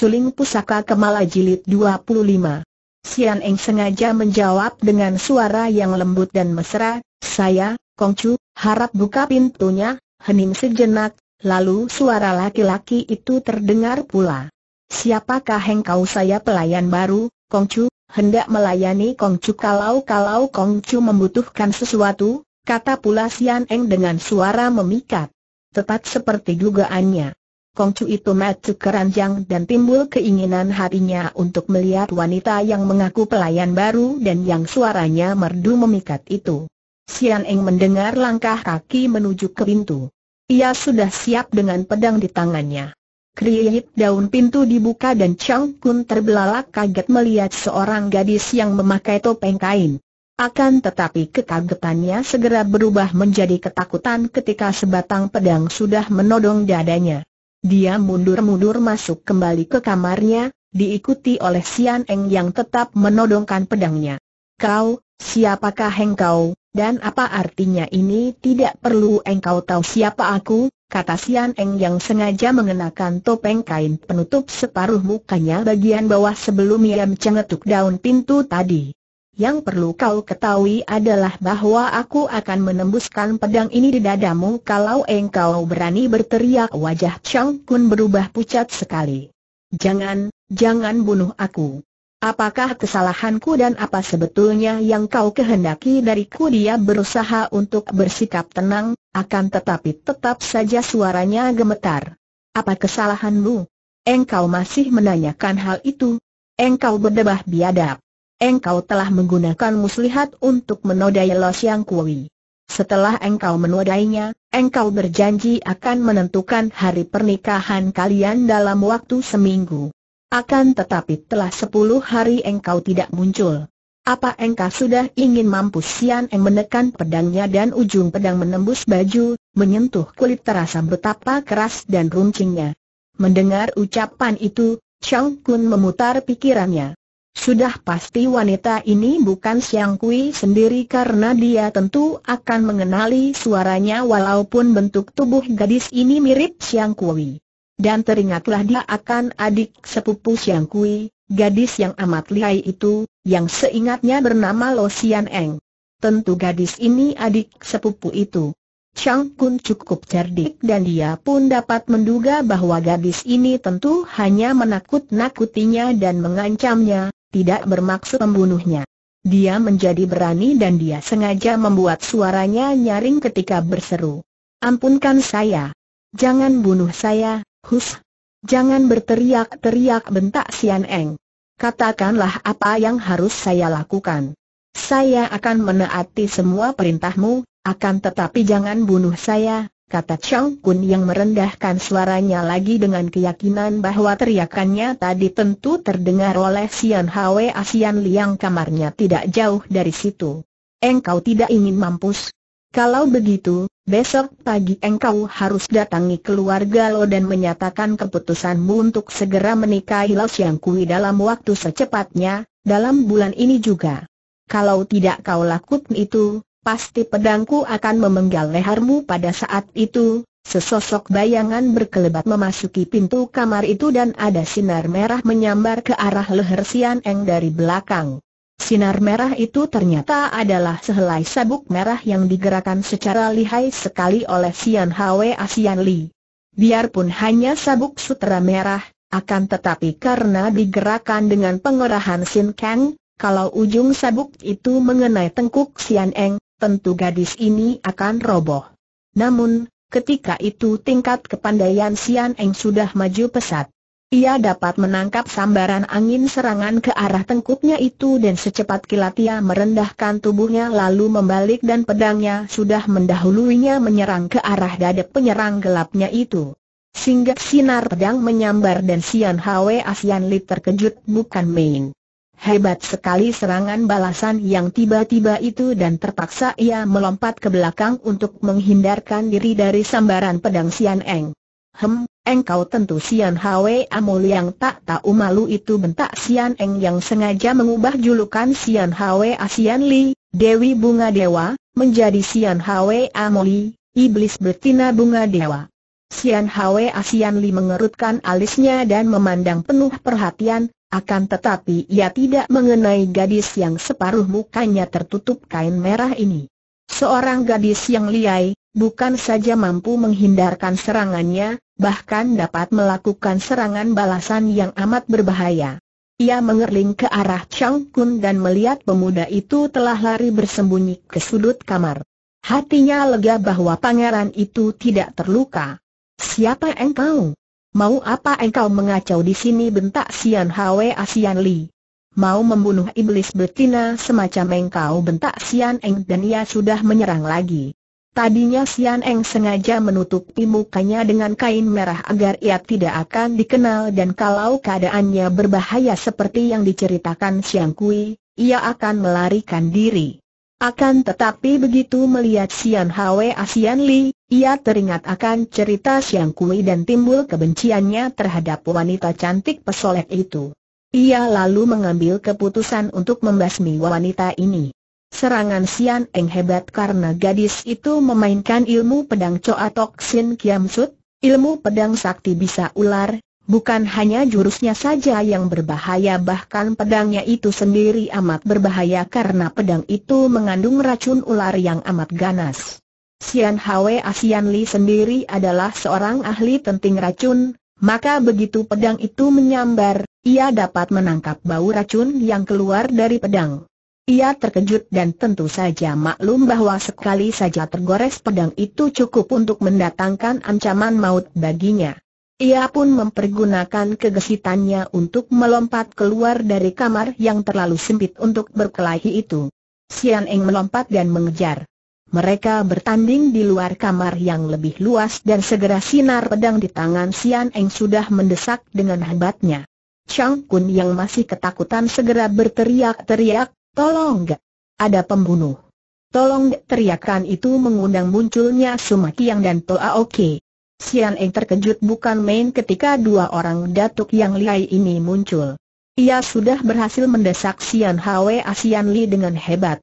Suling Pusaka Kemala Jilid 25. Sian Eng sengaja menjawab dengan suara yang lembut dan mesra, saya, Kong Chu, harap buka pintunya, hening sejenak, lalu suara laki-laki itu terdengar pula. Siapakah engkau saya pelayan baru, Kong Chu? hendak melayani Kong Chu kalau-kalau Kong Chu membutuhkan sesuatu, kata pula Sian Eng dengan suara memikat. Tepat seperti dugaannya. Kongcu itu matuk keranjang dan timbul keinginan hatinya untuk melihat wanita yang mengaku pelayan baru dan yang suaranya merdu memikat itu. Sian Eng mendengar langkah kaki menuju ke pintu. Ia sudah siap dengan pedang di tangannya. Kriyit daun pintu dibuka dan Chang Kun terbelalak kaget melihat seorang gadis yang memakai topeng kain. Akan tetapi kekagetannya segera berubah menjadi ketakutan ketika sebatang pedang sudah menodong dadanya. Dia mundur-mundur masuk kembali ke kamarnya, diikuti oleh Sian Eng yang tetap menodongkan pedangnya. Kau, siapakah engkau, dan apa artinya ini tidak perlu engkau tahu siapa aku, kata Sian Eng yang sengaja mengenakan topeng kain penutup separuh mukanya bagian bawah sebelum ia mencengetuk daun pintu tadi. Yang perlu kau ketahui adalah bahwa aku akan menembuskan pedang ini di dadamu kalau engkau berani berteriak wajah Chang Kun berubah pucat sekali. Jangan, jangan bunuh aku. Apakah kesalahanku dan apa sebetulnya yang kau kehendaki dariku dia berusaha untuk bersikap tenang, akan tetapi tetap saja suaranya gemetar. Apa kesalahanmu? Engkau masih menanyakan hal itu? Engkau berdebah biadab engkau telah menggunakan muslihat untuk menodai Lo Siang Kui. Setelah engkau menodainya, engkau berjanji akan menentukan hari pernikahan kalian dalam waktu seminggu. Akan tetapi telah sepuluh hari engkau tidak muncul. Apa engkau sudah ingin mampus Sian Eng menekan pedangnya dan ujung pedang menembus baju, menyentuh kulit terasa betapa keras dan runcingnya. Mendengar ucapan itu, Chang Kun memutar pikirannya. Sudah pasti wanita ini bukan Siang Kui sendiri karena dia tentu akan mengenali suaranya walaupun bentuk tubuh gadis ini mirip Siang Kui. Dan teringatlah dia akan adik sepupu Siang Kui, gadis yang amat lihai itu, yang seingatnya bernama Lo Sian Eng. Tentu gadis ini adik sepupu itu. Chang Kun cukup cerdik dan dia pun dapat menduga bahwa gadis ini tentu hanya menakut-nakutinya dan mengancamnya, tidak bermaksud membunuhnya. Dia menjadi berani dan dia sengaja membuat suaranya nyaring ketika berseru. Ampunkan saya. Jangan bunuh saya, Hus. Jangan berteriak-teriak bentak Sian Eng. Katakanlah apa yang harus saya lakukan. Saya akan menaati semua perintahmu, akan tetapi jangan bunuh saya, kata Chang Kun yang merendahkan suaranya lagi dengan keyakinan bahwa teriakannya tadi tentu terdengar oleh Sian Hwe Asian Liang kamarnya tidak jauh dari situ. Engkau tidak ingin mampus? Kalau begitu, besok pagi engkau harus datangi keluarga Lo dan menyatakan keputusanmu untuk segera menikahi Lo Siang Kui dalam waktu secepatnya, dalam bulan ini juga. Kalau tidak kau lakukan itu, pasti pedangku akan memenggal lehermu pada saat itu. Sesosok bayangan berkelebat memasuki pintu kamar itu dan ada sinar merah menyambar ke arah leher Sian Eng dari belakang. Sinar merah itu ternyata adalah sehelai sabuk merah yang digerakkan secara lihai sekali oleh Sian Hwa Asian Li. Biarpun hanya sabuk sutra merah, akan tetapi karena digerakkan dengan pengerahan Sin Kang, kalau ujung sabuk itu mengenai tengkuk Sian Eng, tentu gadis ini akan roboh. Namun, ketika itu tingkat kepandaian Sian Eng sudah maju pesat. Ia dapat menangkap sambaran angin serangan ke arah tengkuknya itu dan secepat kilat ia merendahkan tubuhnya lalu membalik dan pedangnya sudah mendahuluinya menyerang ke arah dada penyerang gelapnya itu. Singgah sinar pedang menyambar dan Sian Hwe Asian Li terkejut bukan main. Hebat sekali serangan balasan yang tiba-tiba itu dan terpaksa ia melompat ke belakang untuk menghindarkan diri dari sambaran pedang Sian Eng. Hem, engkau tentu Sian Hwe Amul yang tak tahu malu itu bentak Sian Eng yang sengaja mengubah julukan Sian Hwe Asian Li, Dewi Bunga Dewa, menjadi Sian Hwe Amuli, Iblis Betina Bunga Dewa. Sian Hwe Asian Li mengerutkan alisnya dan memandang penuh perhatian, akan tetapi ia tidak mengenai gadis yang separuh mukanya tertutup kain merah ini. Seorang gadis yang liai, bukan saja mampu menghindarkan serangannya, bahkan dapat melakukan serangan balasan yang amat berbahaya. Ia mengerling ke arah Chang Kun dan melihat pemuda itu telah lari bersembunyi ke sudut kamar. Hatinya lega bahwa pangeran itu tidak terluka. Siapa engkau? Mau apa engkau mengacau di sini bentak Sian Hwe Asian Li? Mau membunuh iblis betina semacam engkau bentak Sian Eng dan ia sudah menyerang lagi. Tadinya Sian Eng sengaja menutupi mukanya dengan kain merah agar ia tidak akan dikenal dan kalau keadaannya berbahaya seperti yang diceritakan Siang Kui, ia akan melarikan diri. Akan tetapi begitu melihat Sian Hwe Asian Li, ia teringat akan cerita Siang Kui dan timbul kebenciannya terhadap wanita cantik pesolek itu. Ia lalu mengambil keputusan untuk membasmi wanita ini. Serangan Sian Eng hebat karena gadis itu memainkan ilmu pedang coa Tok Sin Kiam Sut, ilmu pedang sakti bisa ular, bukan hanya jurusnya saja yang berbahaya bahkan pedangnya itu sendiri amat berbahaya karena pedang itu mengandung racun ular yang amat ganas. Sian Hwe Asian Li sendiri adalah seorang ahli penting racun, maka begitu pedang itu menyambar, ia dapat menangkap bau racun yang keluar dari pedang. Ia terkejut dan tentu saja maklum bahwa sekali saja tergores pedang itu cukup untuk mendatangkan ancaman maut baginya. Ia pun mempergunakan kegesitannya untuk melompat keluar dari kamar yang terlalu sempit untuk berkelahi itu. Sian Eng melompat dan mengejar. Mereka bertanding di luar kamar yang lebih luas dan segera sinar pedang di tangan Sian Eng sudah mendesak dengan hebatnya. Chang Kun yang masih ketakutan segera berteriak-teriak, tolong gak, ada pembunuh. Tolong gak. teriakan itu mengundang munculnya Sumakiang dan Toa Oke. Sian Eng terkejut bukan main ketika dua orang datuk yang lihai ini muncul. Ia sudah berhasil mendesak Sian Hwa Asian Li dengan hebat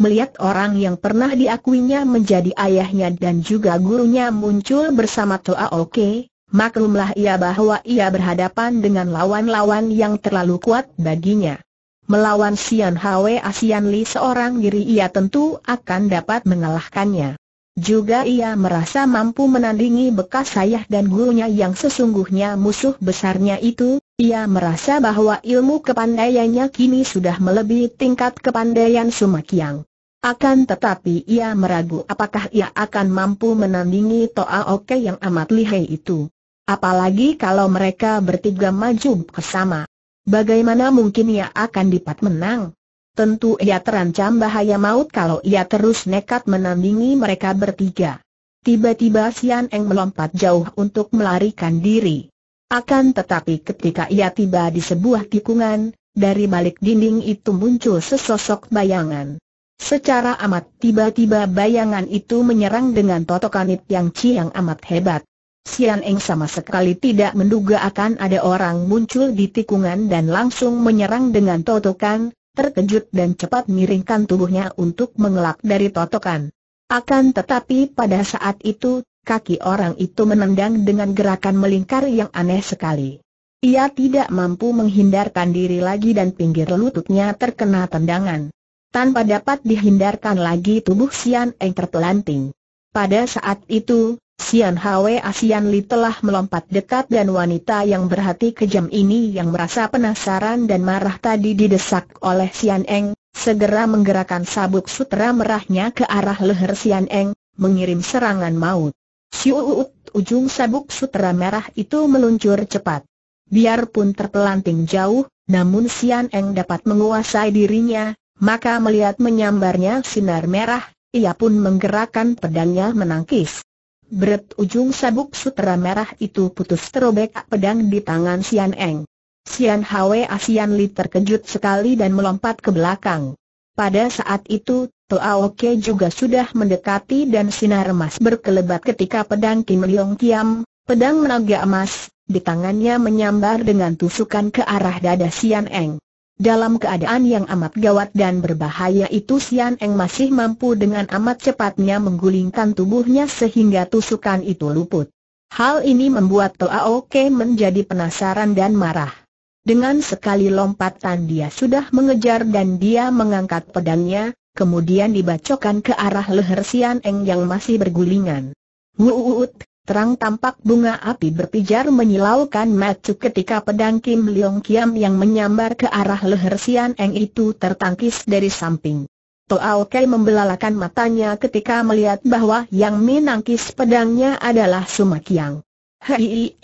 melihat orang yang pernah diakuinya menjadi ayahnya dan juga gurunya muncul bersama Toa Oke, maklumlah ia bahwa ia berhadapan dengan lawan-lawan yang terlalu kuat baginya. Melawan Sian Hwe Asian Li seorang diri ia tentu akan dapat mengalahkannya. Juga ia merasa mampu menandingi bekas sayah dan gurunya yang sesungguhnya musuh besarnya itu, ia merasa bahwa ilmu kepandaiannya kini sudah melebihi tingkat kepandaian Sumakyang. Akan tetapi ia meragu apakah ia akan mampu menandingi Toa Oke yang amat lihai itu. Apalagi kalau mereka bertiga maju bersama. Bagaimana mungkin ia akan dapat menang? Tentu ia terancam bahaya maut kalau ia terus nekat menandingi mereka bertiga. Tiba-tiba Sian Eng melompat jauh untuk melarikan diri. Akan tetapi ketika ia tiba di sebuah tikungan, dari balik dinding itu muncul sesosok bayangan. Secara amat tiba-tiba bayangan itu menyerang dengan totokanit yang yang amat hebat. Sian Eng sama sekali tidak menduga akan ada orang muncul di tikungan dan langsung menyerang dengan totokan, terkejut dan cepat miringkan tubuhnya untuk mengelak dari totokan. Akan tetapi pada saat itu, kaki orang itu menendang dengan gerakan melingkar yang aneh sekali. Ia tidak mampu menghindarkan diri lagi dan pinggir lututnya terkena tendangan. Tanpa dapat dihindarkan lagi tubuh Sian Eng terpelanting. Pada saat itu, Sian Hwe Asian Li telah melompat dekat dan wanita yang berhati kejam ini yang merasa penasaran dan marah tadi didesak oleh Sian Eng, segera menggerakkan sabuk sutra merahnya ke arah leher Sian Eng, mengirim serangan maut. Siuut, ujung sabuk sutra merah itu meluncur cepat. Biarpun terpelanting jauh, namun Sian Eng dapat menguasai dirinya, maka melihat menyambarnya sinar merah, ia pun menggerakkan pedangnya menangkis. Berat ujung sabuk sutera merah itu putus terobek pedang di tangan Sian Eng. Sian Hwe Asian Li terkejut sekali dan melompat ke belakang. Pada saat itu, Oke juga sudah mendekati dan sinar emas berkelebat ketika pedang Kim Leong Kiam, pedang menaga emas, di tangannya menyambar dengan tusukan ke arah dada Sian Eng. Dalam keadaan yang amat gawat dan berbahaya itu Sian Eng masih mampu dengan amat cepatnya menggulingkan tubuhnya sehingga tusukan itu luput. Hal ini membuat Toa Oke menjadi penasaran dan marah. Dengan sekali lompatan dia sudah mengejar dan dia mengangkat pedangnya, kemudian dibacokan ke arah leher Sian Eng yang masih bergulingan. Wuuut! terang tampak bunga api berpijar menyilaukan macu ketika pedang Kim Leong Kiam yang menyambar ke arah leher Sian Eng itu tertangkis dari samping. Toao Kei membelalakan matanya ketika melihat bahwa yang menangkis pedangnya adalah Suma Kiang. Hei,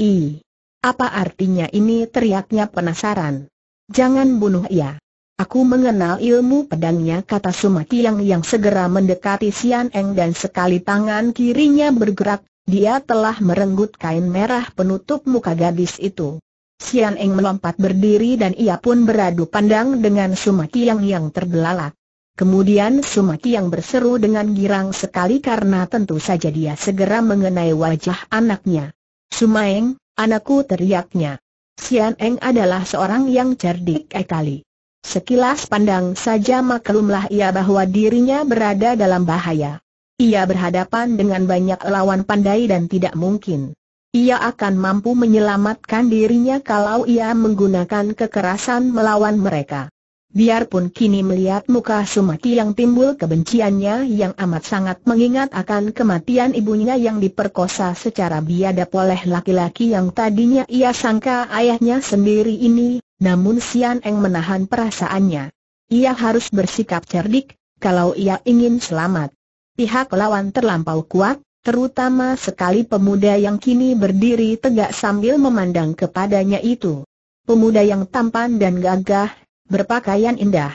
apa artinya ini teriaknya penasaran. Jangan bunuh ia. Aku mengenal ilmu pedangnya kata Suma yang yang segera mendekati Sian Eng dan sekali tangan kirinya bergerak, dia telah merenggut kain merah penutup muka gadis itu. Sian Eng melompat berdiri dan ia pun beradu pandang dengan Sumaki yang yang terbelalak. Kemudian Sumaki yang berseru dengan girang sekali karena tentu saja dia segera mengenai wajah anaknya. Sumaeng, anakku teriaknya. Sian Eng adalah seorang yang cerdik ekali. Sekilas pandang saja maklumlah ia bahwa dirinya berada dalam bahaya. Ia berhadapan dengan banyak lawan pandai dan tidak mungkin. Ia akan mampu menyelamatkan dirinya kalau ia menggunakan kekerasan melawan mereka. Biarpun kini melihat muka Sumaki yang timbul kebenciannya yang amat sangat mengingat akan kematian ibunya yang diperkosa secara biadab oleh laki-laki yang tadinya ia sangka ayahnya sendiri ini, namun Sian Eng menahan perasaannya. Ia harus bersikap cerdik, kalau ia ingin selamat pihak lawan terlampau kuat, terutama sekali pemuda yang kini berdiri tegak sambil memandang kepadanya itu. Pemuda yang tampan dan gagah, berpakaian indah.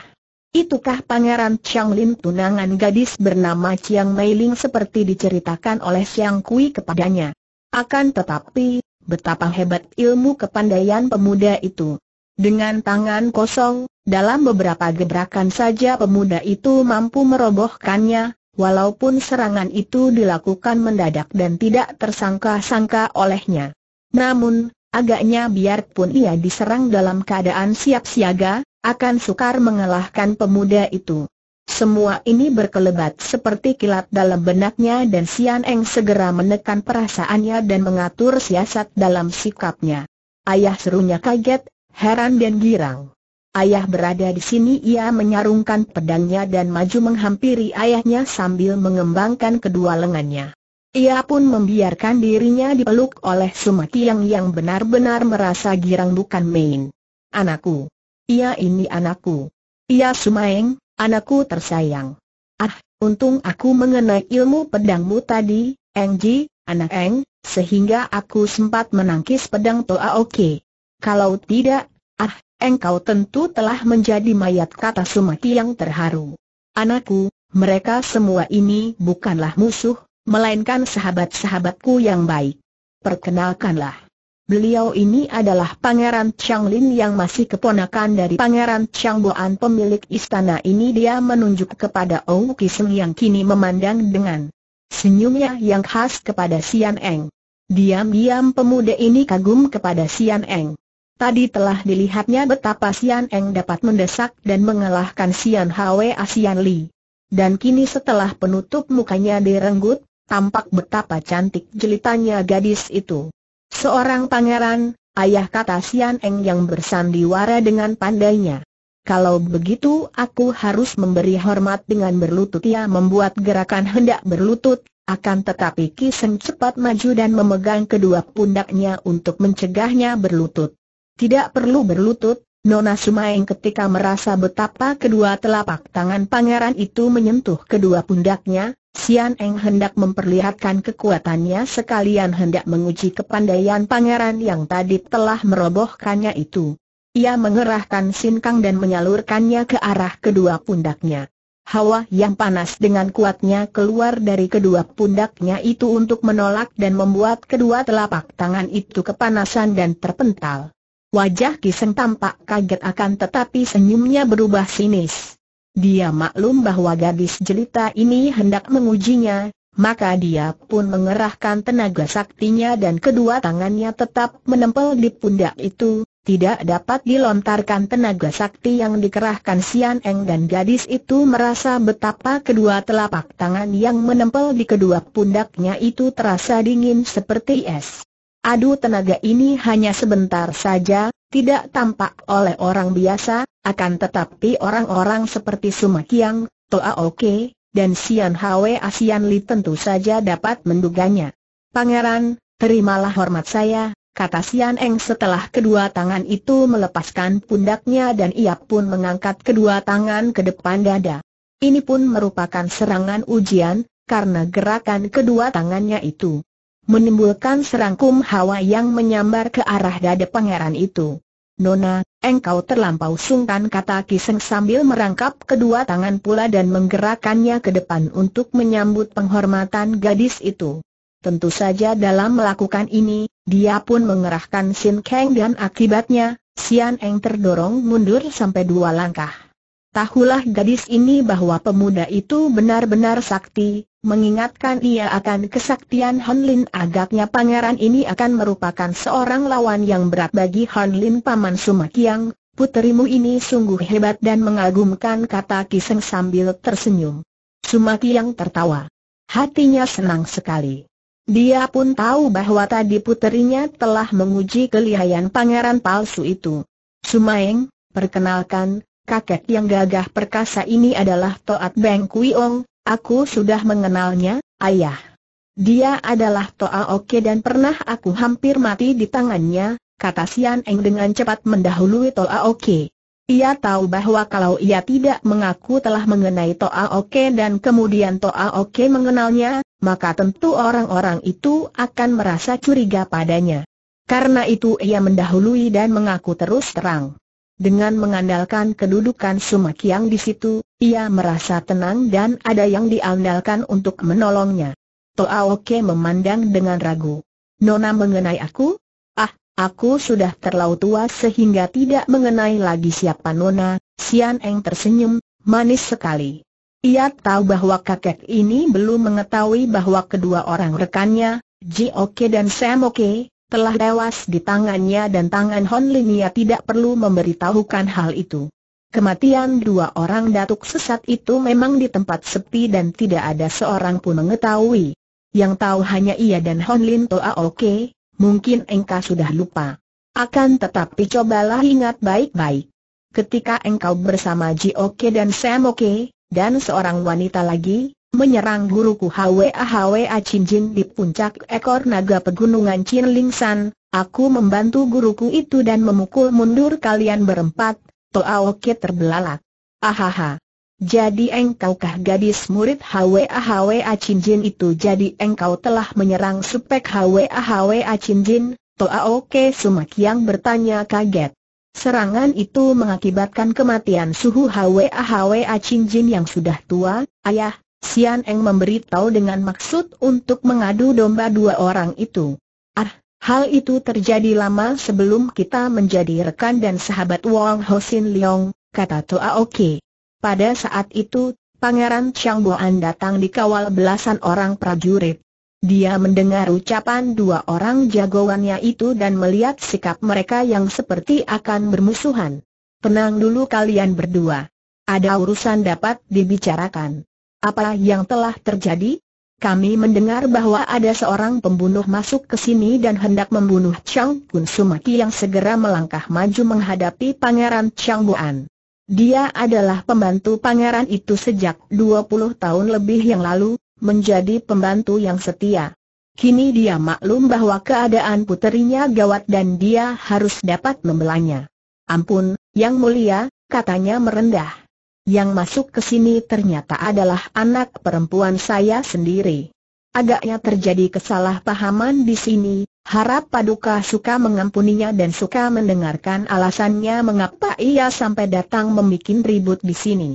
Itukah Pangeran Chiang Lin tunangan gadis bernama Chiang Mei Ling seperti diceritakan oleh Xiang Kui kepadanya. Akan tetapi, betapa hebat ilmu kepandaian pemuda itu. Dengan tangan kosong, dalam beberapa gebrakan saja pemuda itu mampu merobohkannya, walaupun serangan itu dilakukan mendadak dan tidak tersangka-sangka olehnya. Namun, agaknya biarpun ia diserang dalam keadaan siap siaga, akan sukar mengalahkan pemuda itu. Semua ini berkelebat seperti kilat dalam benaknya dan Sian Eng segera menekan perasaannya dan mengatur siasat dalam sikapnya. Ayah serunya kaget, heran dan girang. Ayah berada di sini ia menyarungkan pedangnya dan maju menghampiri ayahnya sambil mengembangkan kedua lengannya. Ia pun membiarkan dirinya dipeluk oleh Sumatiang yang benar-benar merasa girang bukan main. Anakku. Ia ini anakku. Ia Sumaeng, anakku tersayang. Ah, untung aku mengenai ilmu pedangmu tadi, Engji, anak Eng, sehingga aku sempat menangkis pedang Toa Oke. Kalau tidak, ah, Engkau tentu telah menjadi mayat kata Sumati yang terharu. Anakku, mereka semua ini bukanlah musuh, melainkan sahabat-sahabatku yang baik. Perkenalkanlah. Beliau ini adalah Pangeran Lin yang masih keponakan dari Pangeran Boan pemilik istana ini dia menunjuk kepada Ou Kiseng yang kini memandang dengan senyumnya yang khas kepada Sian Eng. Diam-diam pemuda ini kagum kepada Sian Eng. Tadi telah dilihatnya betapa Sian Eng dapat mendesak dan mengalahkan Sian Hwa asian Li. Dan kini setelah penutup mukanya direnggut, tampak betapa cantik jelitanya gadis itu. Seorang pangeran, ayah kata Sian Eng yang bersandiwara dengan pandainya. Kalau begitu aku harus memberi hormat dengan berlutut Ia membuat gerakan hendak berlutut, akan tetapi kiseng cepat maju dan memegang kedua pundaknya untuk mencegahnya berlutut tidak perlu berlutut, Nona Sumaeng ketika merasa betapa kedua telapak tangan pangeran itu menyentuh kedua pundaknya, Sian Eng hendak memperlihatkan kekuatannya sekalian hendak menguji kepandaian pangeran yang tadi telah merobohkannya itu. Ia mengerahkan sinkang dan menyalurkannya ke arah kedua pundaknya. Hawa yang panas dengan kuatnya keluar dari kedua pundaknya itu untuk menolak dan membuat kedua telapak tangan itu kepanasan dan terpental. Wajah Kiseng tampak kaget akan tetapi senyumnya berubah sinis. Dia maklum bahwa gadis jelita ini hendak mengujinya, maka dia pun mengerahkan tenaga saktinya dan kedua tangannya tetap menempel di pundak itu, tidak dapat dilontarkan tenaga sakti yang dikerahkan Sian Eng dan gadis itu merasa betapa kedua telapak tangan yang menempel di kedua pundaknya itu terasa dingin seperti es. Adu tenaga ini hanya sebentar saja, tidak tampak oleh orang biasa, akan tetapi orang-orang seperti Sumakiang, Toa Oke, dan Sian Hwe Asian Li tentu saja dapat menduganya. Pangeran, terimalah hormat saya, kata Sian Eng setelah kedua tangan itu melepaskan pundaknya dan ia pun mengangkat kedua tangan ke depan dada. Ini pun merupakan serangan ujian, karena gerakan kedua tangannya itu menimbulkan serangkum hawa yang menyambar ke arah dada pangeran itu. Nona, engkau terlampau sungkan kata Kiseng sambil merangkap kedua tangan pula dan menggerakkannya ke depan untuk menyambut penghormatan gadis itu. Tentu saja dalam melakukan ini, dia pun mengerahkan Sin Kang dan akibatnya, Sian Eng terdorong mundur sampai dua langkah. Tahulah gadis ini bahwa pemuda itu benar-benar sakti, mengingatkan ia akan kesaktian Han Lin agaknya pangeran ini akan merupakan seorang lawan yang berat bagi Han Lin Paman Sumakiang, puterimu ini sungguh hebat dan mengagumkan kata Kiseng sambil tersenyum. Sumakiang tertawa. Hatinya senang sekali. Dia pun tahu bahwa tadi puterinya telah menguji kelihayan pangeran palsu itu. Sumaeng, perkenalkan, kakek yang gagah perkasa ini adalah Toat Beng Kuiong, Aku sudah mengenalnya, ayah. Dia adalah Toa Oke dan pernah aku hampir mati di tangannya, kata Sian Eng dengan cepat mendahului Toa Oke. Ia tahu bahwa kalau ia tidak mengaku telah mengenai Toa Oke dan kemudian Toa Oke mengenalnya, maka tentu orang-orang itu akan merasa curiga padanya. Karena itu ia mendahului dan mengaku terus terang. Dengan mengandalkan kedudukan Sumak yang di situ, ia merasa tenang dan ada yang diandalkan untuk menolongnya. Toaoke memandang dengan ragu. Nona mengenai aku? Ah, aku sudah terlalu tua sehingga tidak mengenai lagi siapa Nona, Sian Eng tersenyum, manis sekali. Ia tahu bahwa kakek ini belum mengetahui bahwa kedua orang rekannya, Jioke dan Samoke, telah tewas di tangannya dan tangan Hon Linia tidak perlu memberitahukan hal itu. Kematian dua orang datuk sesat itu memang di tempat sepi dan tidak ada seorang pun mengetahui. Yang tahu hanya ia dan Hon Lin Toa Oke, mungkin engkau sudah lupa. Akan tetapi cobalah ingat baik-baik. Ketika engkau bersama Ji Oke dan Sam Oke, dan seorang wanita lagi, menyerang guruku Hwa Hwa Cinjin di puncak ekor naga pegunungan San. aku membantu guruku itu dan memukul mundur kalian berempat, Toa Oke terbelalak. Ahaha. Jadi engkaukah gadis murid Hwa Hwa Cinjin itu jadi engkau telah menyerang supek Hwa Hwa Toa Oke Sumak yang bertanya kaget. Serangan itu mengakibatkan kematian suhu Hwa Hwa Cinjin yang sudah tua, ayah, Sian Eng memberitahu dengan maksud untuk mengadu domba dua orang itu. Ah, hal itu terjadi lama sebelum kita menjadi rekan dan sahabat Wong Hosin Leong, kata Toa Oke. Pada saat itu, Pangeran Chang Boan datang dikawal belasan orang prajurit. Dia mendengar ucapan dua orang jagoannya itu dan melihat sikap mereka yang seperti akan bermusuhan. Tenang dulu kalian berdua. Ada urusan dapat dibicarakan. Apa yang telah terjadi? Kami mendengar bahwa ada seorang pembunuh masuk ke sini dan hendak membunuh Chang Kun Sumaki yang segera melangkah maju menghadapi Pangeran Chang Buan. Dia adalah pembantu pangeran itu sejak 20 tahun lebih yang lalu, menjadi pembantu yang setia. Kini dia maklum bahwa keadaan puterinya gawat dan dia harus dapat membelanya. Ampun, Yang Mulia, katanya merendah. Yang masuk ke sini ternyata adalah anak perempuan saya sendiri. Agaknya terjadi kesalahpahaman di sini, harap Paduka suka mengampuninya dan suka mendengarkan alasannya mengapa ia sampai datang membuat ribut di sini.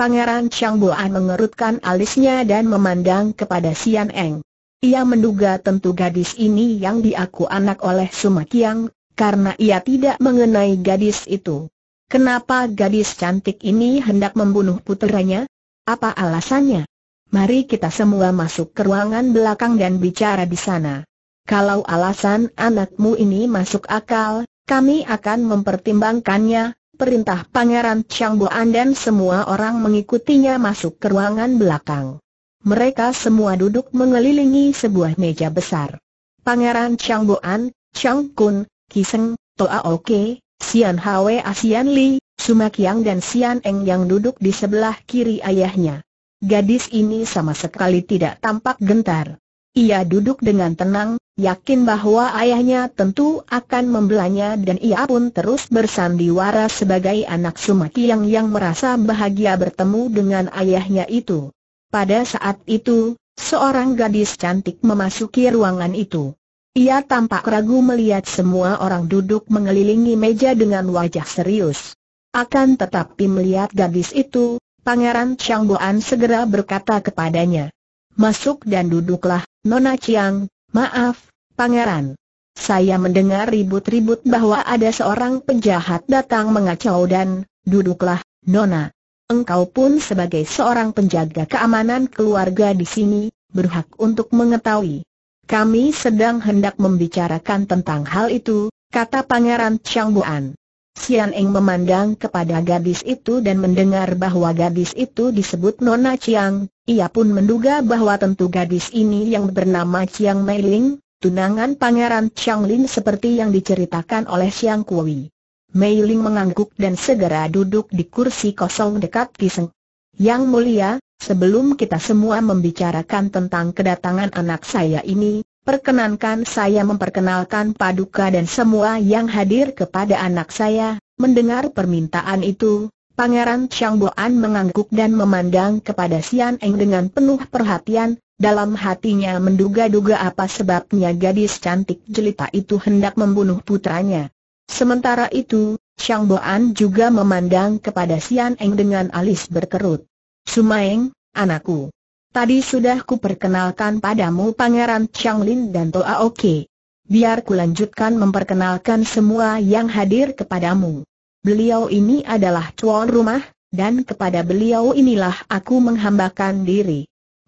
Pangeran Chang Buan mengerutkan alisnya dan memandang kepada Sian Eng. Ia menduga tentu gadis ini yang diaku anak oleh Sumakiang, karena ia tidak mengenai gadis itu. Kenapa gadis cantik ini hendak membunuh puteranya? Apa alasannya? Mari kita semua masuk ke ruangan belakang dan bicara di sana. Kalau alasan anakmu ini masuk akal, kami akan mempertimbangkannya, perintah Pangeran Chang Changboan dan semua orang mengikutinya masuk ke ruangan belakang. Mereka semua duduk mengelilingi sebuah meja besar. Pangeran Chang Changboan, Chang Kun, Kiseng, Toa Oke, Sian Hwe Sian Li, Sumakyang dan Sian Eng yang duduk di sebelah kiri ayahnya. Gadis ini sama sekali tidak tampak gentar. Ia duduk dengan tenang, yakin bahwa ayahnya tentu akan membelanya dan ia pun terus bersandiwara sebagai anak Sumakyang yang merasa bahagia bertemu dengan ayahnya itu. Pada saat itu, seorang gadis cantik memasuki ruangan itu. Ia tampak ragu melihat semua orang duduk mengelilingi meja dengan wajah serius. Akan tetapi melihat gadis itu, Pangeran Chiang Boan segera berkata kepadanya. Masuk dan duduklah, Nona Chiang, maaf, Pangeran. Saya mendengar ribut-ribut bahwa ada seorang penjahat datang mengacau dan, duduklah, Nona. Engkau pun sebagai seorang penjaga keamanan keluarga di sini, berhak untuk mengetahui. Kami sedang hendak membicarakan tentang hal itu, kata Pangeran Chang Buan. Sian Eng memandang kepada gadis itu dan mendengar bahwa gadis itu disebut Nona Chiang, ia pun menduga bahwa tentu gadis ini yang bernama Chiang Mei Ling, tunangan Pangeran Chiang Lin seperti yang diceritakan oleh Chiang Kui. Mei Ling mengangguk dan segera duduk di kursi kosong dekat Kiseng. Yang mulia, Sebelum kita semua membicarakan tentang kedatangan anak saya ini, perkenankan saya memperkenalkan Paduka dan semua yang hadir kepada anak saya." Mendengar permintaan itu, Pangeran Boan mengangguk dan memandang kepada Sian Eng dengan penuh perhatian, dalam hatinya menduga-duga apa sebabnya gadis cantik jelita itu hendak membunuh putranya. Sementara itu, Chang Boan juga memandang kepada Sian Eng dengan alis berkerut. Sumaeng, anakku. Tadi sudah ku perkenalkan padamu Pangeran Changlin dan Toa Oke. Biar lanjutkan memperkenalkan semua yang hadir kepadamu. Beliau ini adalah tuan rumah, dan kepada beliau inilah aku menghambakan diri.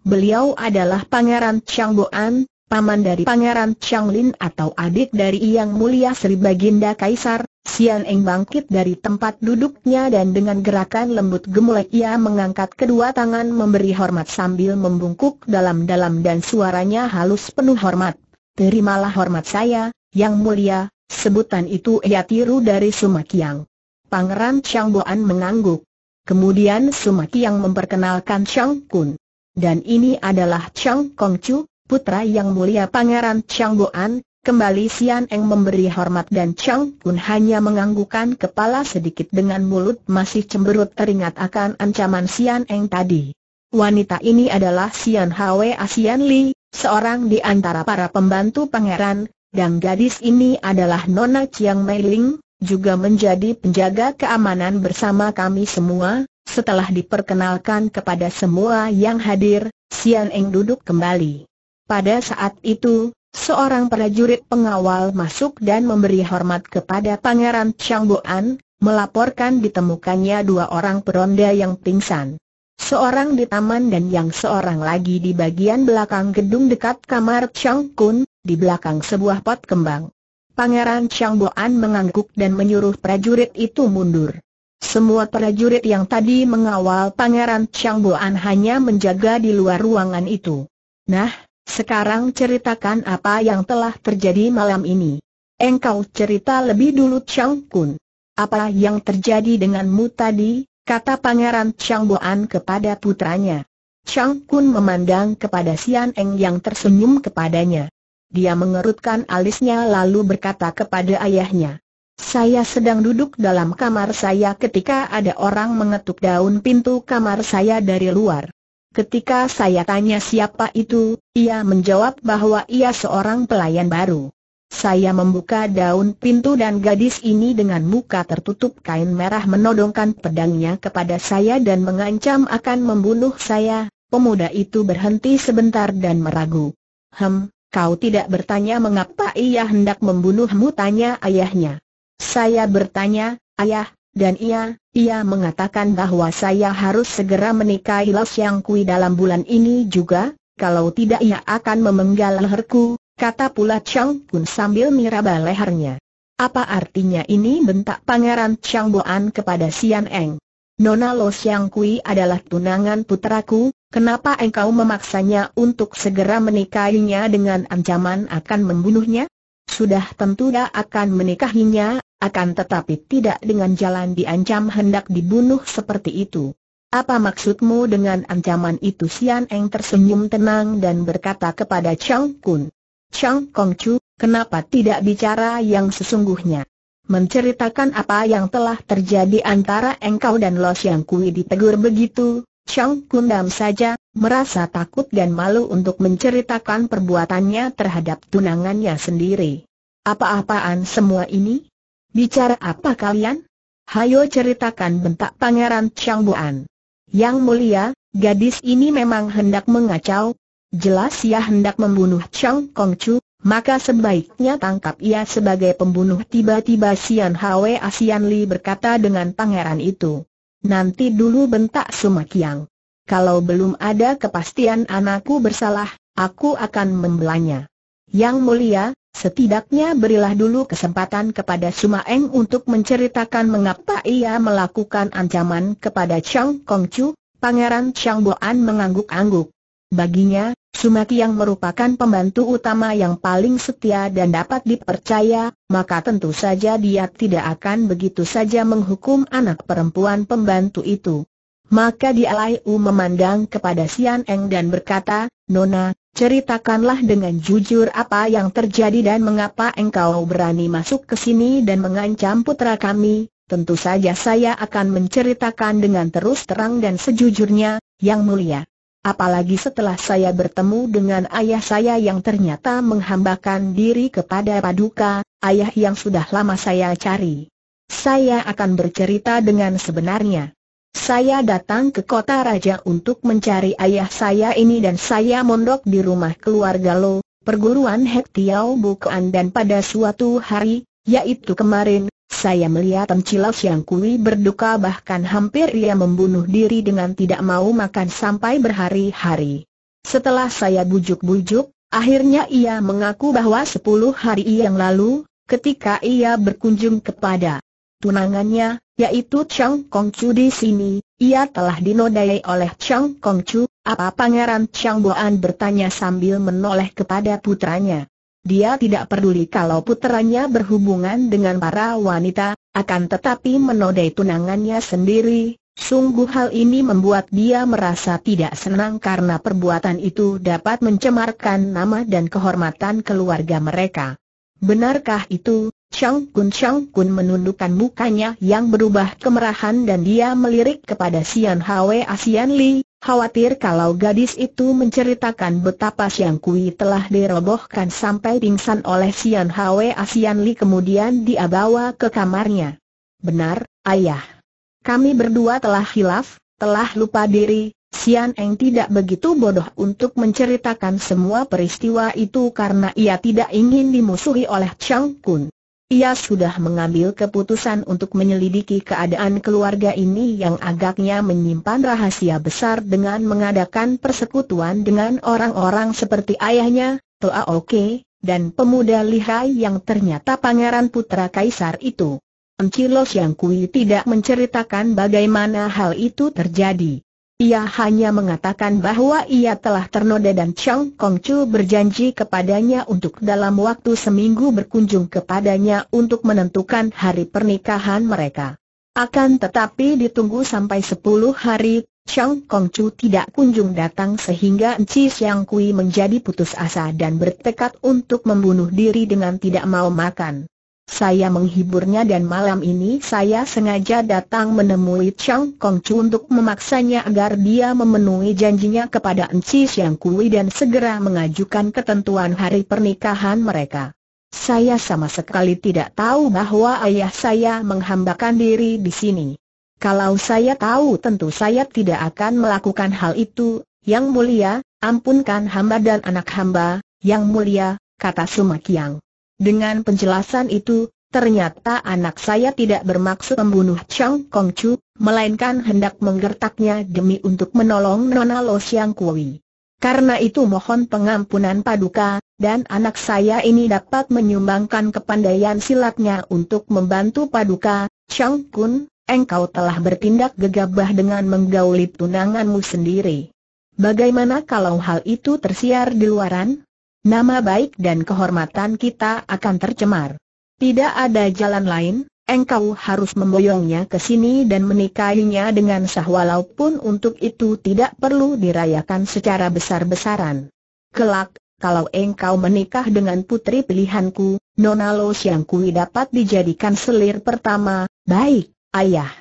Beliau adalah Pangeran Changboan, paman dari Pangeran Changlin atau adik dari Yang Mulia Sri Baginda Kaisar, Sian Eng bangkit dari tempat duduknya dan dengan gerakan lembut gemulai ia mengangkat kedua tangan memberi hormat sambil membungkuk dalam-dalam dan suaranya halus penuh hormat. Terimalah hormat saya, yang mulia, sebutan itu ia tiru dari Sumakiang. Pangeran Changboan mengangguk. Kemudian Sumakiang memperkenalkan Chang Kun. Dan ini adalah Chang Kongcu, putra yang mulia Pangeran Changboan, Kembali Sian Eng memberi hormat dan Chang Kun hanya menganggukkan kepala sedikit dengan mulut masih cemberut teringat akan ancaman Sian Eng tadi. Wanita ini adalah Sian Hwe Asian Li, seorang di antara para pembantu pangeran, dan gadis ini adalah Nona Chiang Mei Ling, juga menjadi penjaga keamanan bersama kami semua. Setelah diperkenalkan kepada semua yang hadir, Sian Eng duduk kembali. Pada saat itu, Seorang prajurit pengawal masuk dan memberi hormat kepada Pangeran Changboan, melaporkan ditemukannya dua orang peronda yang pingsan. Seorang di taman dan yang seorang lagi di bagian belakang gedung dekat kamar Chang Kun, di belakang sebuah pot kembang. Pangeran Changboan mengangguk dan menyuruh prajurit itu mundur. Semua prajurit yang tadi mengawal Pangeran Changboan hanya menjaga di luar ruangan itu. Nah, sekarang ceritakan apa yang telah terjadi malam ini. Engkau cerita lebih dulu Chang Kun. Apa yang terjadi denganmu tadi, kata Pangeran Chang Boan kepada putranya. Chang Kun memandang kepada Sian Eng yang tersenyum kepadanya. Dia mengerutkan alisnya lalu berkata kepada ayahnya. Saya sedang duduk dalam kamar saya ketika ada orang mengetuk daun pintu kamar saya dari luar. Ketika saya tanya siapa itu, ia menjawab bahwa ia seorang pelayan baru. Saya membuka daun pintu dan gadis ini dengan muka tertutup kain merah menodongkan pedangnya kepada saya dan mengancam akan membunuh saya. Pemuda itu berhenti sebentar dan meragu. Hem, kau tidak bertanya mengapa ia hendak membunuhmu tanya ayahnya. Saya bertanya, ayah, dan ia, ia mengatakan bahwa saya harus segera menikahi Los Yang Kui dalam bulan ini juga, kalau tidak ia akan memenggal leherku, kata pula Chang Kun sambil miraba lehernya. Apa artinya ini bentak pangeran Chang Boan kepada Sian Eng? Nona Los Yang Kui adalah tunangan putraku, kenapa engkau memaksanya untuk segera menikahinya dengan ancaman akan membunuhnya? Sudah tentu dia akan menikahinya, akan tetapi tidak dengan jalan diancam hendak dibunuh seperti itu. Apa maksudmu dengan ancaman itu? Sian Eng tersenyum tenang dan berkata kepada Chang Kun. Chang Kong Chu, kenapa tidak bicara yang sesungguhnya? Menceritakan apa yang telah terjadi antara engkau dan Los Yang Kui ditegur begitu, Chang Kundam saja, merasa takut dan malu untuk menceritakan perbuatannya terhadap tunangannya sendiri. Apa-apaan semua ini? Bicara apa kalian? Hayo ceritakan bentak Pangeran Chang Buan. Yang mulia, gadis ini memang hendak mengacau. Jelas ia hendak membunuh Chang Kong Chu, maka sebaiknya tangkap ia sebagai pembunuh tiba-tiba Sian Hwe Asian Li berkata dengan pangeran itu. Nanti dulu bentak Sumakyang. Kalau belum ada kepastian anakku bersalah, aku akan membelanya. Yang mulia, setidaknya berilah dulu kesempatan kepada Sumaeng untuk menceritakan mengapa ia melakukan ancaman kepada Chang Kongcu, Pangeran Chang Boan mengangguk-angguk. Baginya, Sumaki yang merupakan pembantu utama yang paling setia dan dapat dipercaya, maka tentu saja dia tidak akan begitu saja menghukum anak perempuan pembantu itu. Maka Dialaiu memandang kepada Sian Eng dan berkata, Nona, ceritakanlah dengan jujur apa yang terjadi dan mengapa engkau berani masuk ke sini dan mengancam putra kami, tentu saja saya akan menceritakan dengan terus terang dan sejujurnya, yang mulia. Apalagi setelah saya bertemu dengan ayah saya yang ternyata menghambakan diri kepada Paduka, ayah yang sudah lama saya cari. Saya akan bercerita dengan sebenarnya. Saya datang ke kota raja untuk mencari ayah saya ini dan saya mondok di rumah keluarga Lo, perguruan Hektiau Bukan Bukuan dan pada suatu hari, yaitu kemarin, saya melihat Encilau Siang Kui berduka bahkan hampir ia membunuh diri dengan tidak mau makan sampai berhari-hari. Setelah saya bujuk-bujuk, akhirnya ia mengaku bahwa sepuluh hari yang lalu, ketika ia berkunjung kepada tunangannya, yaitu Chang Kong Chu di sini, ia telah dinodai oleh Chang Kong Chu, apa Pangeran Chang Boan bertanya sambil menoleh kepada putranya. Dia tidak peduli kalau puteranya berhubungan dengan para wanita, akan tetapi menodai tunangannya sendiri. Sungguh hal ini membuat dia merasa tidak senang karena perbuatan itu dapat mencemarkan nama dan kehormatan keluarga mereka. Benarkah itu, Chang Kun Chang Kun menundukkan mukanya yang berubah kemerahan dan dia melirik kepada Sian Hwe Asian Li, khawatir kalau gadis itu menceritakan betapa Siang Kui telah dirobohkan sampai pingsan oleh Sian Hwe Asian Li kemudian dia bawa ke kamarnya. Benar, ayah. Kami berdua telah hilaf, telah lupa diri, Sian Eng tidak begitu bodoh untuk menceritakan semua peristiwa itu karena ia tidak ingin dimusuhi oleh Chang Kun. Ia sudah mengambil keputusan untuk menyelidiki keadaan keluarga ini yang agaknya menyimpan rahasia besar dengan mengadakan persekutuan dengan orang-orang seperti ayahnya, Toa Oke, dan pemuda lihai yang ternyata pangeran putra kaisar itu. Encilos yang Kui tidak menceritakan bagaimana hal itu terjadi. Ia hanya mengatakan bahwa ia telah ternoda dan Chang Kong Chu berjanji kepadanya untuk dalam waktu seminggu berkunjung kepadanya untuk menentukan hari pernikahan mereka. Akan tetapi ditunggu sampai sepuluh hari, Chang Kong Chu tidak kunjung datang sehingga Enci Siang Kui menjadi putus asa dan bertekad untuk membunuh diri dengan tidak mau makan. Saya menghiburnya dan malam ini saya sengaja datang menemui Chang Kong Chu untuk memaksanya agar dia memenuhi janjinya kepada Enci Siang Kui dan segera mengajukan ketentuan hari pernikahan mereka. Saya sama sekali tidak tahu bahwa ayah saya menghambakan diri di sini. Kalau saya tahu tentu saya tidak akan melakukan hal itu, Yang Mulia, ampunkan hamba dan anak hamba, Yang Mulia, kata Sumakiang. Dengan penjelasan itu, ternyata anak saya tidak bermaksud membunuh Chang Kong Chu, melainkan hendak menggertaknya demi untuk menolong Nona Lo Siang Kui. Karena itu mohon pengampunan paduka, dan anak saya ini dapat menyumbangkan kepandaian silatnya untuk membantu paduka, Chang Kun, engkau telah bertindak gegabah dengan menggauli tunanganmu sendiri. Bagaimana kalau hal itu tersiar di luaran? Nama baik dan kehormatan kita akan tercemar. Tidak ada jalan lain, engkau harus memboyongnya ke sini dan menikahinya dengan sah walaupun untuk itu tidak perlu dirayakan secara besar-besaran. Kelak, kalau engkau menikah dengan putri pilihanku, Nona Lo Siang Kui dapat dijadikan selir pertama, baik, ayah.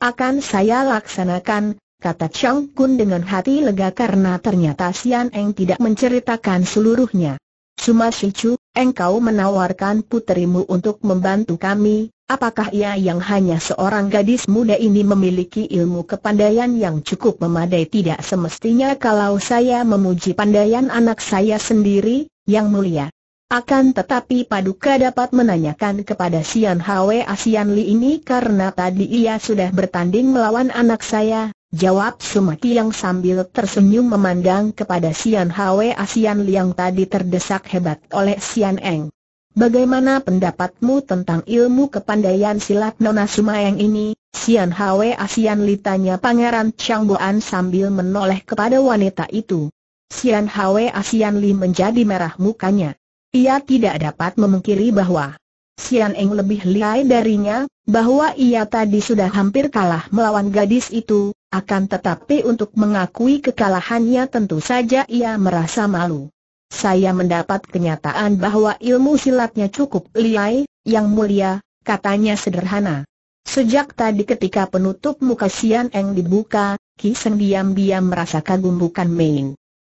Akan saya laksanakan, kata Chang Kun dengan hati lega karena ternyata Sian Eng tidak menceritakan seluruhnya. Suma Shichu, engkau menawarkan putrimu untuk membantu kami, apakah ia yang hanya seorang gadis muda ini memiliki ilmu kepandaian yang cukup memadai tidak semestinya kalau saya memuji pandaian anak saya sendiri, yang mulia. Akan tetapi Paduka dapat menanyakan kepada Sian Hwa Sian Li ini karena tadi ia sudah bertanding melawan anak saya, Jawab Sumaki yang sambil tersenyum memandang kepada Sian Hwe Asian Liang tadi terdesak hebat oleh Sian Eng. Bagaimana pendapatmu tentang ilmu kepandaian silat Nona Sumaeng ini? Sian Hwe Asian Li tanya Pangeran Chang Boan sambil menoleh kepada wanita itu. Sian Hwe Asian Li menjadi merah mukanya. Ia tidak dapat memungkiri bahwa Sian Eng lebih lihai darinya, bahwa ia tadi sudah hampir kalah melawan gadis itu, akan tetapi untuk mengakui kekalahannya tentu saja ia merasa malu. Saya mendapat kenyataan bahwa ilmu silatnya cukup liai, yang mulia, katanya sederhana. Sejak tadi ketika penutup muka Sian Eng dibuka, Ki Seng diam-diam merasa kagum bukan main.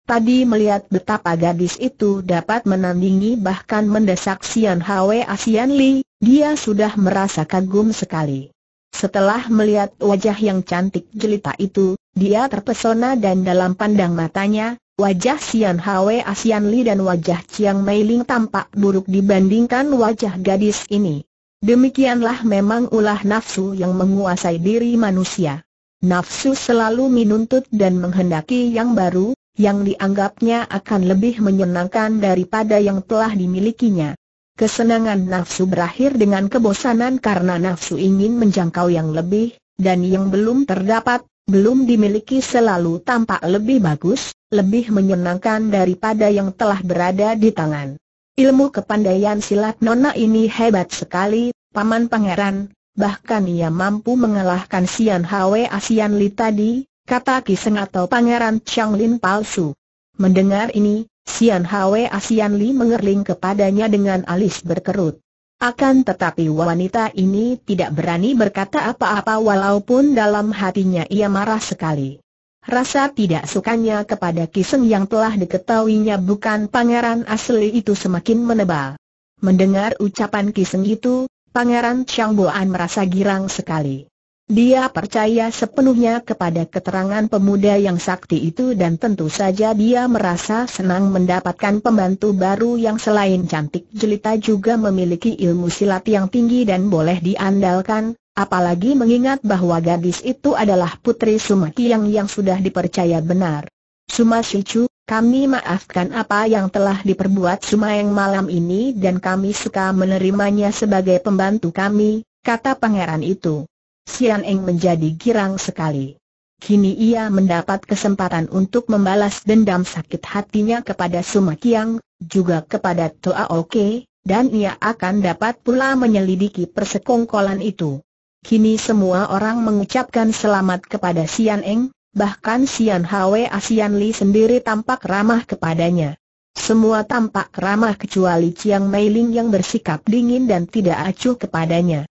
Tadi melihat betapa gadis itu dapat menandingi bahkan mendesak Sian Hwa Sian Li, dia sudah merasa kagum sekali. Setelah melihat wajah yang cantik jelita itu, dia terpesona dan dalam pandang matanya, wajah Sian Hwe Asian Li dan wajah Chiang Mei Ling tampak buruk dibandingkan wajah gadis ini. Demikianlah memang ulah nafsu yang menguasai diri manusia. Nafsu selalu menuntut dan menghendaki yang baru, yang dianggapnya akan lebih menyenangkan daripada yang telah dimilikinya. Kesenangan nafsu berakhir dengan kebosanan karena nafsu ingin menjangkau yang lebih, dan yang belum terdapat, belum dimiliki selalu tampak lebih bagus, lebih menyenangkan daripada yang telah berada di tangan. Ilmu kepandaian silat nona ini hebat sekali, Paman Pangeran, bahkan ia mampu mengalahkan Sian Hwe Asian Li tadi, kata Kiseng atau Pangeran Lin palsu. Mendengar ini, Sian Hwe Asian Li mengerling kepadanya dengan alis berkerut. Akan tetapi wanita ini tidak berani berkata apa-apa walaupun dalam hatinya ia marah sekali. Rasa tidak sukanya kepada Kiseng yang telah diketahuinya bukan pangeran asli itu semakin menebal. Mendengar ucapan Kiseng itu, pangeran Chang Boan merasa girang sekali. Dia percaya sepenuhnya kepada keterangan pemuda yang sakti itu dan tentu saja dia merasa senang mendapatkan pembantu baru yang selain cantik jelita juga memiliki ilmu silat yang tinggi dan boleh diandalkan, apalagi mengingat bahwa gadis itu adalah putri Sumaki yang sudah dipercaya benar. Sumasicu, kami maafkan apa yang telah diperbuat Suma yang malam ini dan kami suka menerimanya sebagai pembantu kami, kata pangeran itu. Sian Eng menjadi girang sekali. Kini ia mendapat kesempatan untuk membalas dendam sakit hatinya kepada Kiang, juga kepada Toa Oke, dan ia akan dapat pula menyelidiki persekongkolan itu. Kini semua orang mengucapkan selamat kepada Sian Eng, bahkan Sian Hwe Asian Li sendiri tampak ramah kepadanya. Semua tampak ramah kecuali Chiang Mei Ling yang bersikap dingin dan tidak acuh kepadanya.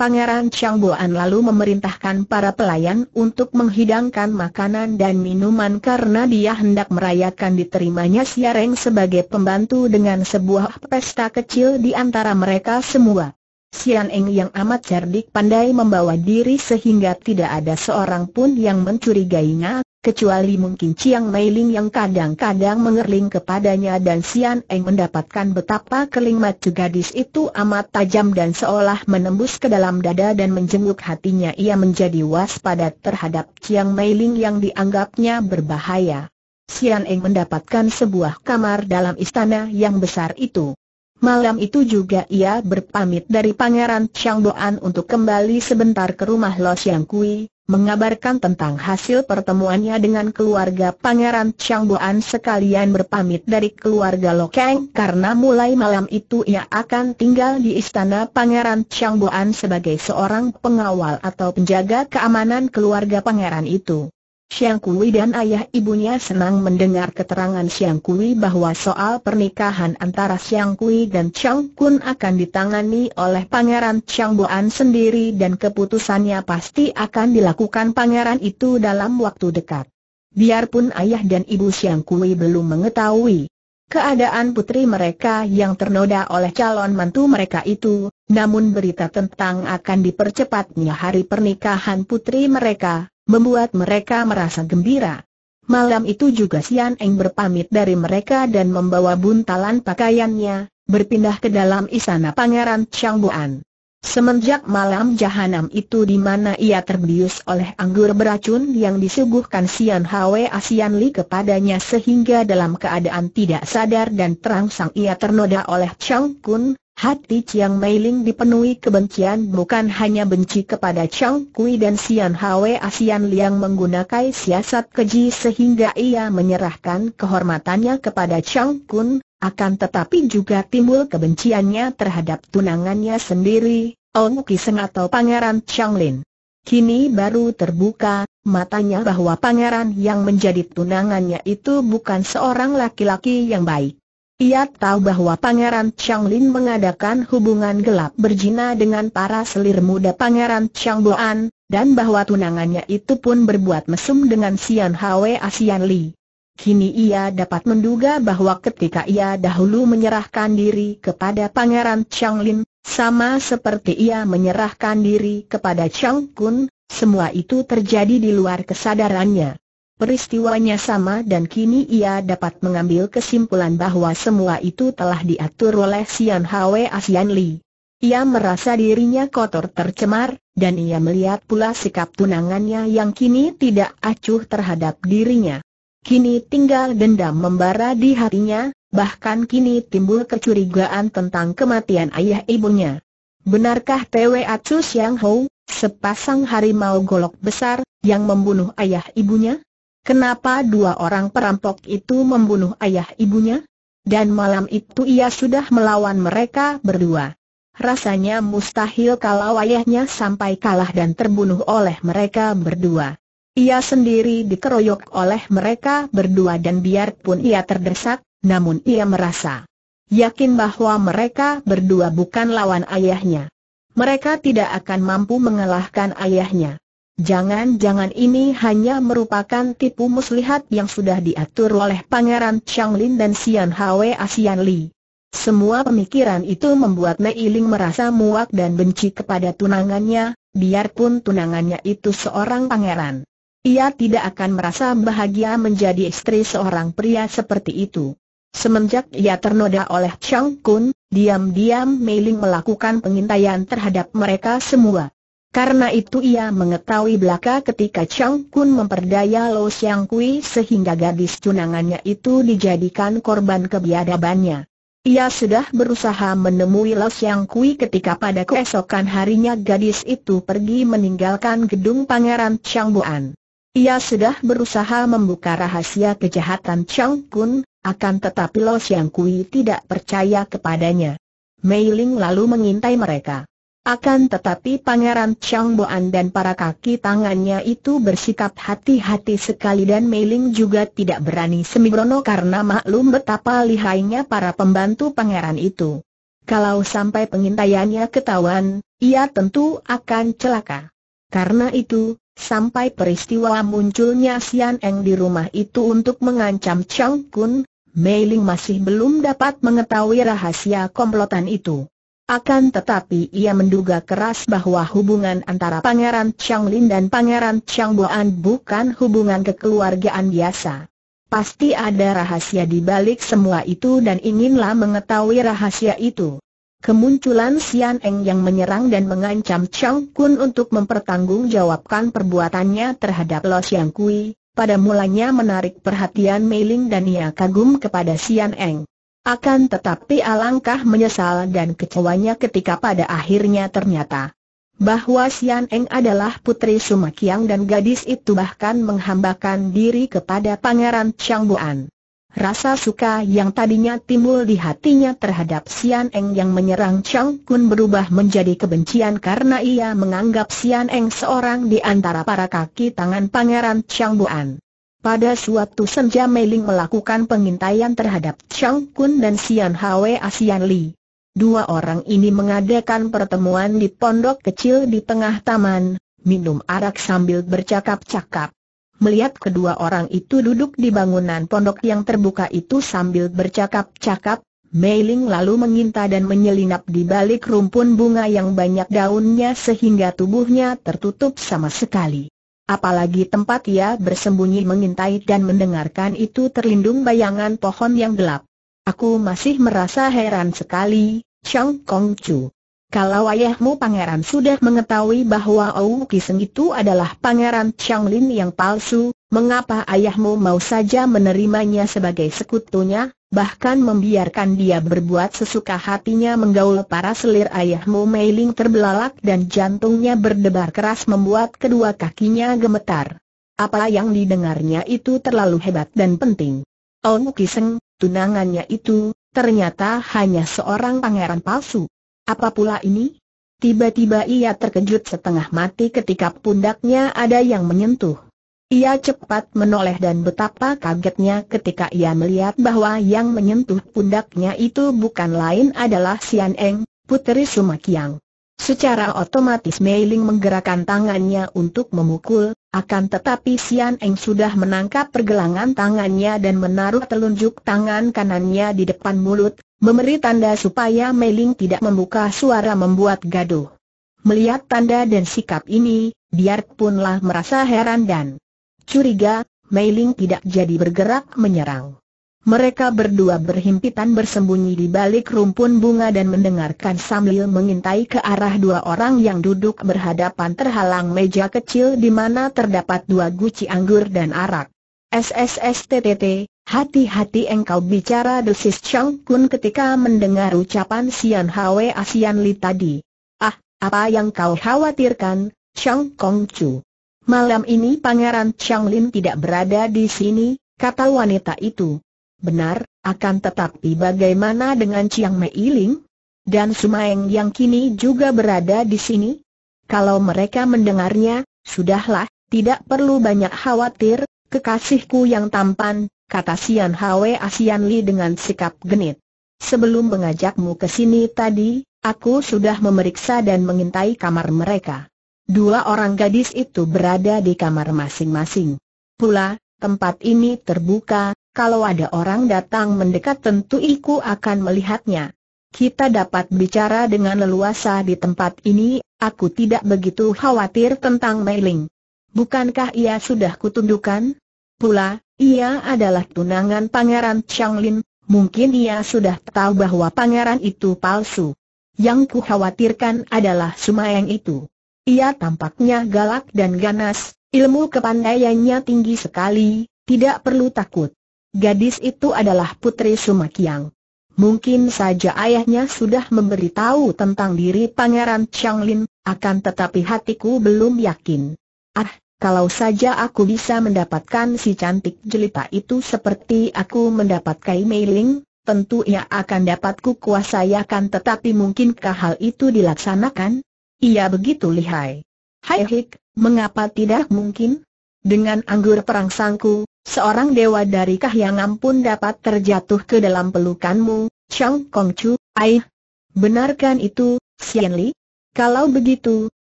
Pangeran Boan lalu memerintahkan para pelayan untuk menghidangkan makanan dan minuman karena dia hendak merayakan diterimanya Siareng sebagai pembantu dengan sebuah pesta kecil di antara mereka semua. Sian Eng yang amat cerdik pandai membawa diri sehingga tidak ada seorang pun yang mencurigainya, kecuali mungkin Chiang Meiling yang kadang-kadang mengerling kepadanya dan Sian Eng mendapatkan betapa kelimat gadis itu amat tajam dan seolah menembus ke dalam dada dan menjenguk hatinya ia menjadi waspada terhadap Chiang Meiling yang dianggapnya berbahaya. Sian Eng mendapatkan sebuah kamar dalam istana yang besar itu. Malam itu juga ia berpamit dari Pangeran Chang Doan untuk kembali sebentar ke rumah Lo Siang Kui, mengabarkan tentang hasil pertemuannya dengan keluarga Pangeran Changboan sekalian berpamit dari keluarga Lokeng karena mulai malam itu ia akan tinggal di istana Pangeran Changboan sebagai seorang pengawal atau penjaga keamanan keluarga Pangeran itu. Siang Kui dan ayah ibunya senang mendengar keterangan Siang Kui bahwa soal pernikahan antara Siang Kui dan Chang Kun akan ditangani oleh Pangeran Chang Boan sendiri dan keputusannya pasti akan dilakukan pangeran itu dalam waktu dekat. Biarpun ayah dan ibu Siang Kui belum mengetahui keadaan putri mereka yang ternoda oleh calon mantu mereka itu, namun berita tentang akan dipercepatnya hari pernikahan putri mereka membuat mereka merasa gembira. Malam itu juga Sian Eng berpamit dari mereka dan membawa buntalan pakaiannya, berpindah ke dalam istana Pangeran Buan. Semenjak malam jahanam itu di mana ia terbius oleh anggur beracun yang disuguhkan Sian Hwe Asian Li kepadanya sehingga dalam keadaan tidak sadar dan terangsang ia ternoda oleh Chang Kun, Hati Chiang Mei Ling dipenuhi kebencian bukan hanya benci kepada Chang Kui dan Sian Hwe Asian Liang menggunakan siasat keji sehingga ia menyerahkan kehormatannya kepada Chang Kun, akan tetapi juga timbul kebenciannya terhadap tunangannya sendiri, Ong Kiseng atau Pangeran Chang Lin. Kini baru terbuka matanya bahwa pangeran yang menjadi tunangannya itu bukan seorang laki-laki yang baik. Ia tahu bahwa Pangeran Lin mengadakan hubungan gelap berjina dengan para selir muda Pangeran Boan, dan bahwa tunangannya itu pun berbuat mesum dengan Sian Hwe Asian Li. Kini ia dapat menduga bahwa ketika ia dahulu menyerahkan diri kepada Pangeran Lin, sama seperti ia menyerahkan diri kepada Chang Kun, semua itu terjadi di luar kesadarannya. Peristiwanya sama dan kini ia dapat mengambil kesimpulan bahwa semua itu telah diatur oleh Sian Hwe Asian Li. Ia merasa dirinya kotor tercemar, dan ia melihat pula sikap tunangannya yang kini tidak acuh terhadap dirinya. Kini tinggal dendam membara di hatinya, bahkan kini timbul kecurigaan tentang kematian ayah ibunya. Benarkah Twe Atsu Siang Hou, sepasang harimau golok besar, yang membunuh ayah ibunya? Kenapa dua orang perampok itu membunuh ayah ibunya? Dan malam itu ia sudah melawan mereka berdua. Rasanya mustahil kalau ayahnya sampai kalah dan terbunuh oleh mereka berdua. Ia sendiri dikeroyok oleh mereka berdua dan biarpun ia terdesak, namun ia merasa yakin bahwa mereka berdua bukan lawan ayahnya. Mereka tidak akan mampu mengalahkan ayahnya. Jangan-jangan ini hanya merupakan tipu muslihat yang sudah diatur oleh Pangeran Lin dan Sian Hwe Asian Li. Semua pemikiran itu membuat Mei Ling merasa muak dan benci kepada tunangannya, biarpun tunangannya itu seorang pangeran. Ia tidak akan merasa bahagia menjadi istri seorang pria seperti itu. Semenjak ia ternoda oleh Chang Kun, diam-diam Mei Ling melakukan pengintaian terhadap mereka semua. Karena itu ia mengetahui belaka ketika Chang Kun memperdaya Lo Xiang Kui sehingga gadis tunangannya itu dijadikan korban kebiadabannya. Ia sudah berusaha menemui Lo Xiang Kui ketika pada keesokan harinya gadis itu pergi meninggalkan gedung Pangeran Chang Buan. Ia sudah berusaha membuka rahasia kejahatan Chang Kun, akan tetapi Lo Xiang Kui tidak percaya kepadanya. Mei Ling lalu mengintai mereka. Akan tetapi Pangeran Chang Boan dan para kaki tangannya itu bersikap hati-hati sekali dan Meiling juga tidak berani Semibrono karena maklum betapa lihainya para pembantu pangeran itu. Kalau sampai pengintaiannya ketahuan, ia tentu akan celaka. Karena itu, sampai peristiwa munculnya Sian Eng di rumah itu untuk mengancam Chang Kun, Meiling masih belum dapat mengetahui rahasia komplotan itu. Akan tetapi ia menduga keras bahwa hubungan antara Pangeran Chang Lin dan Pangeran Chang Boan bukan hubungan kekeluargaan biasa. Pasti ada rahasia di balik semua itu dan inginlah mengetahui rahasia itu. Kemunculan Sian Eng yang menyerang dan mengancam Chang Kun untuk mempertanggungjawabkan perbuatannya terhadap Lo Xiang Kui, pada mulanya menarik perhatian Mei Ling dan ia kagum kepada Sian Eng. Akan tetapi alangkah menyesal dan kecewanya ketika pada akhirnya ternyata bahwa Sian Eng adalah putri Sumakiang dan gadis itu bahkan menghambakan diri kepada Pangeran Buan. Rasa suka yang tadinya timbul di hatinya terhadap Sian Eng yang menyerang Chang Kun berubah menjadi kebencian karena ia menganggap Sian Eng seorang di antara para kaki tangan Pangeran Buan. Pada suatu senja Meiling melakukan pengintaian terhadap Chang Kun dan Sian Hwe Asian Li. Dua orang ini mengadakan pertemuan di pondok kecil di tengah taman, minum arak sambil bercakap-cakap. Melihat kedua orang itu duduk di bangunan pondok yang terbuka itu sambil bercakap-cakap, Meiling lalu mengintai dan menyelinap di balik rumpun bunga yang banyak daunnya sehingga tubuhnya tertutup sama sekali apalagi tempat ia bersembunyi mengintai dan mendengarkan itu terlindung bayangan pohon yang gelap. Aku masih merasa heran sekali, Chang Kong Chu. Kalau ayahmu pangeran sudah mengetahui bahwa Ou Kiseng itu adalah pangeran Lin yang palsu, mengapa ayahmu mau saja menerimanya sebagai sekutunya, bahkan membiarkan dia berbuat sesuka hatinya menggaul para selir ayahmu Mei Ling terbelalak dan jantungnya berdebar keras membuat kedua kakinya gemetar. Apa yang didengarnya itu terlalu hebat dan penting. Ou Kiseng, tunangannya itu, ternyata hanya seorang pangeran palsu. Apa pula ini? Tiba-tiba ia terkejut setengah mati ketika pundaknya ada yang menyentuh. Ia cepat menoleh dan betapa kagetnya ketika ia melihat bahwa yang menyentuh pundaknya itu bukan lain adalah Sian Eng, puteri Sumakiang. Secara otomatis Mei Ling menggerakkan tangannya untuk memukul, akan tetapi Sian Eng sudah menangkap pergelangan tangannya dan menaruh telunjuk tangan kanannya di depan mulut, memberi tanda supaya Meiling tidak membuka suara membuat gaduh. Melihat tanda dan sikap ini, biarpunlah merasa heran dan curiga, Meiling tidak jadi bergerak menyerang. Mereka berdua berhimpitan bersembunyi di balik rumpun bunga dan mendengarkan sambil mengintai ke arah dua orang yang duduk berhadapan terhalang meja kecil di mana terdapat dua guci anggur dan arak. SSSTTT, hati-hati engkau bicara desis Chang Kun ketika mendengar ucapan Sian Hwe Asian Li tadi. Ah, apa yang kau khawatirkan, Chang Kong Chu? Malam ini Pangeran Chang Lin tidak berada di sini, kata wanita itu. Benar, akan tetapi bagaimana dengan Chiang Mei Ling? Dan Sumaeng yang kini juga berada di sini? Kalau mereka mendengarnya, sudahlah, tidak perlu banyak khawatir, kekasihku yang tampan, kata Sian Hwe Asian Li dengan sikap genit. Sebelum mengajakmu ke sini tadi, aku sudah memeriksa dan mengintai kamar mereka. Dua orang gadis itu berada di kamar masing-masing. Pula, tempat ini terbuka, kalau ada orang datang mendekat tentu Iku akan melihatnya. Kita dapat bicara dengan leluasa di tempat ini, aku tidak begitu khawatir tentang Meiling. Bukankah ia sudah kutundukan? Pula, ia adalah tunangan Pangeran Changlin, mungkin ia sudah tahu bahwa pangeran itu palsu. Yang ku khawatirkan adalah Sumayang itu. Ia tampaknya galak dan ganas, ilmu kepandaiannya tinggi sekali, tidak perlu takut. Gadis itu adalah Putri Sumakiang. Mungkin saja ayahnya sudah memberitahu tentang diri Pangeran Changlin, akan tetapi hatiku belum yakin. Ah, kalau saja aku bisa mendapatkan si cantik jelita itu seperti aku mendapat Kai Meiling, tentu ia akan dapatku ku kuasai akan tetapi mungkinkah hal itu dilaksanakan? Ia begitu lihai. Hai hik, mengapa tidak mungkin? Dengan anggur perangsangku, Seorang dewa dari Kahyangan pun dapat terjatuh ke dalam pelukanmu, Chang Kong Chu, aih. Benarkan itu, Xian Li? Kalau begitu,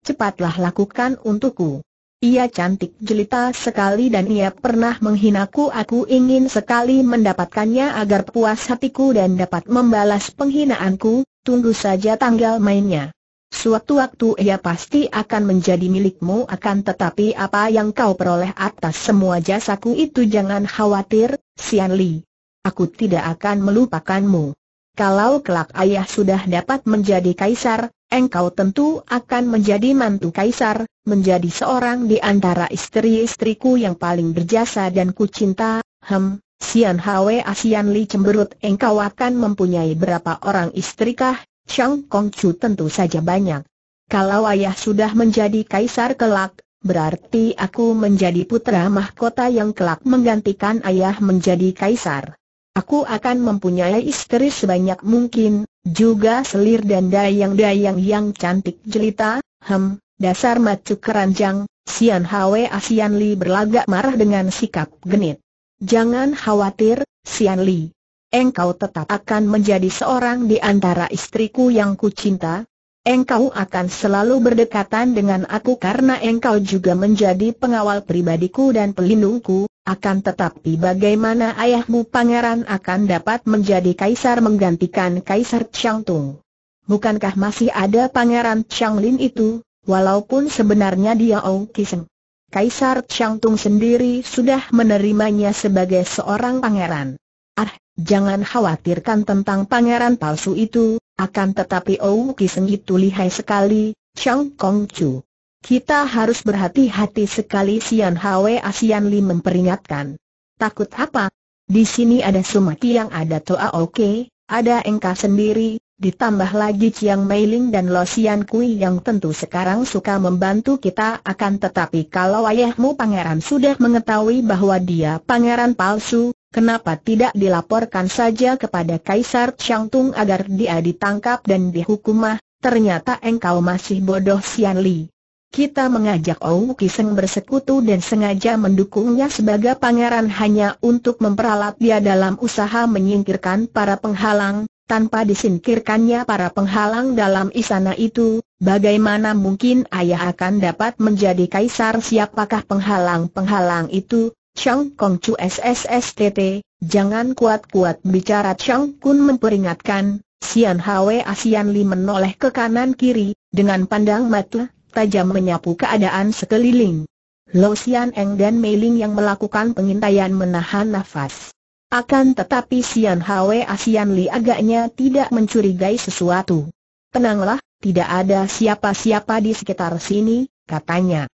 cepatlah lakukan untukku. Ia cantik jelita sekali dan ia pernah menghinaku Aku ingin sekali mendapatkannya agar puas hatiku dan dapat membalas penghinaanku, tunggu saja tanggal mainnya Suatu waktu ia pasti akan menjadi milikmu akan tetapi apa yang kau peroleh atas semua jasaku itu jangan khawatir, Sian Li. Aku tidak akan melupakanmu. Kalau kelak ayah sudah dapat menjadi kaisar, engkau tentu akan menjadi mantu kaisar, menjadi seorang di antara istri-istriku yang paling berjasa dan kucinta, hem, Sian Hwe Asian Li cemberut engkau akan mempunyai berapa orang istrikah, Chang Kong Chu tentu saja banyak. Kalau ayah sudah menjadi kaisar kelak, berarti aku menjadi putra mahkota yang kelak menggantikan ayah menjadi kaisar. Aku akan mempunyai istri sebanyak mungkin, juga selir dan dayang-dayang yang cantik jelita, hem, dasar macu keranjang, Sian Hwe Asian Li berlagak marah dengan sikap genit. Jangan khawatir, Sian Li, engkau tetap akan menjadi seorang di antara istriku yang kucinta, engkau akan selalu berdekatan dengan aku karena engkau juga menjadi pengawal pribadiku dan pelindungku, akan tetapi bagaimana ayahmu pangeran akan dapat menjadi kaisar menggantikan kaisar Changtung. Bukankah masih ada pangeran Changlin itu, walaupun sebenarnya dia Ong Kiseng. Kaisar Changtung sendiri sudah menerimanya sebagai seorang pangeran. Ah, jangan khawatirkan tentang pangeran palsu itu, akan tetapi Ou Kiseng itu lihai sekali, Chang Kong Chu. Kita harus berhati-hati sekali Sian Hwe Asian Li memperingatkan. Takut apa? Di sini ada Sumati yang ada Toa Oke, ada Engka sendiri, ditambah lagi Chiang Ling dan Lo Sian Kui yang tentu sekarang suka membantu kita akan tetapi kalau ayahmu pangeran sudah mengetahui bahwa dia pangeran palsu, Kenapa tidak dilaporkan saja kepada Kaisar Tung agar dia ditangkap dan dihukumah? ternyata engkau masih bodoh Sian Li. Kita mengajak Ou Kiseng bersekutu dan sengaja mendukungnya sebagai pangeran hanya untuk memperalat dia dalam usaha menyingkirkan para penghalang, tanpa disingkirkannya para penghalang dalam isana itu, bagaimana mungkin ayah akan dapat menjadi kaisar siapakah penghalang-penghalang itu, Chang Kong Chu SSSTT, jangan kuat-kuat bicara Chang Kun memperingatkan, Sian Hwe Asian Li menoleh ke kanan kiri, dengan pandang mata, tajam menyapu keadaan sekeliling. Lo Sian Eng dan Mei Ling yang melakukan pengintaian menahan nafas. Akan tetapi Sian Hwe Asian Li agaknya tidak mencurigai sesuatu. Tenanglah, tidak ada siapa-siapa di sekitar sini, katanya.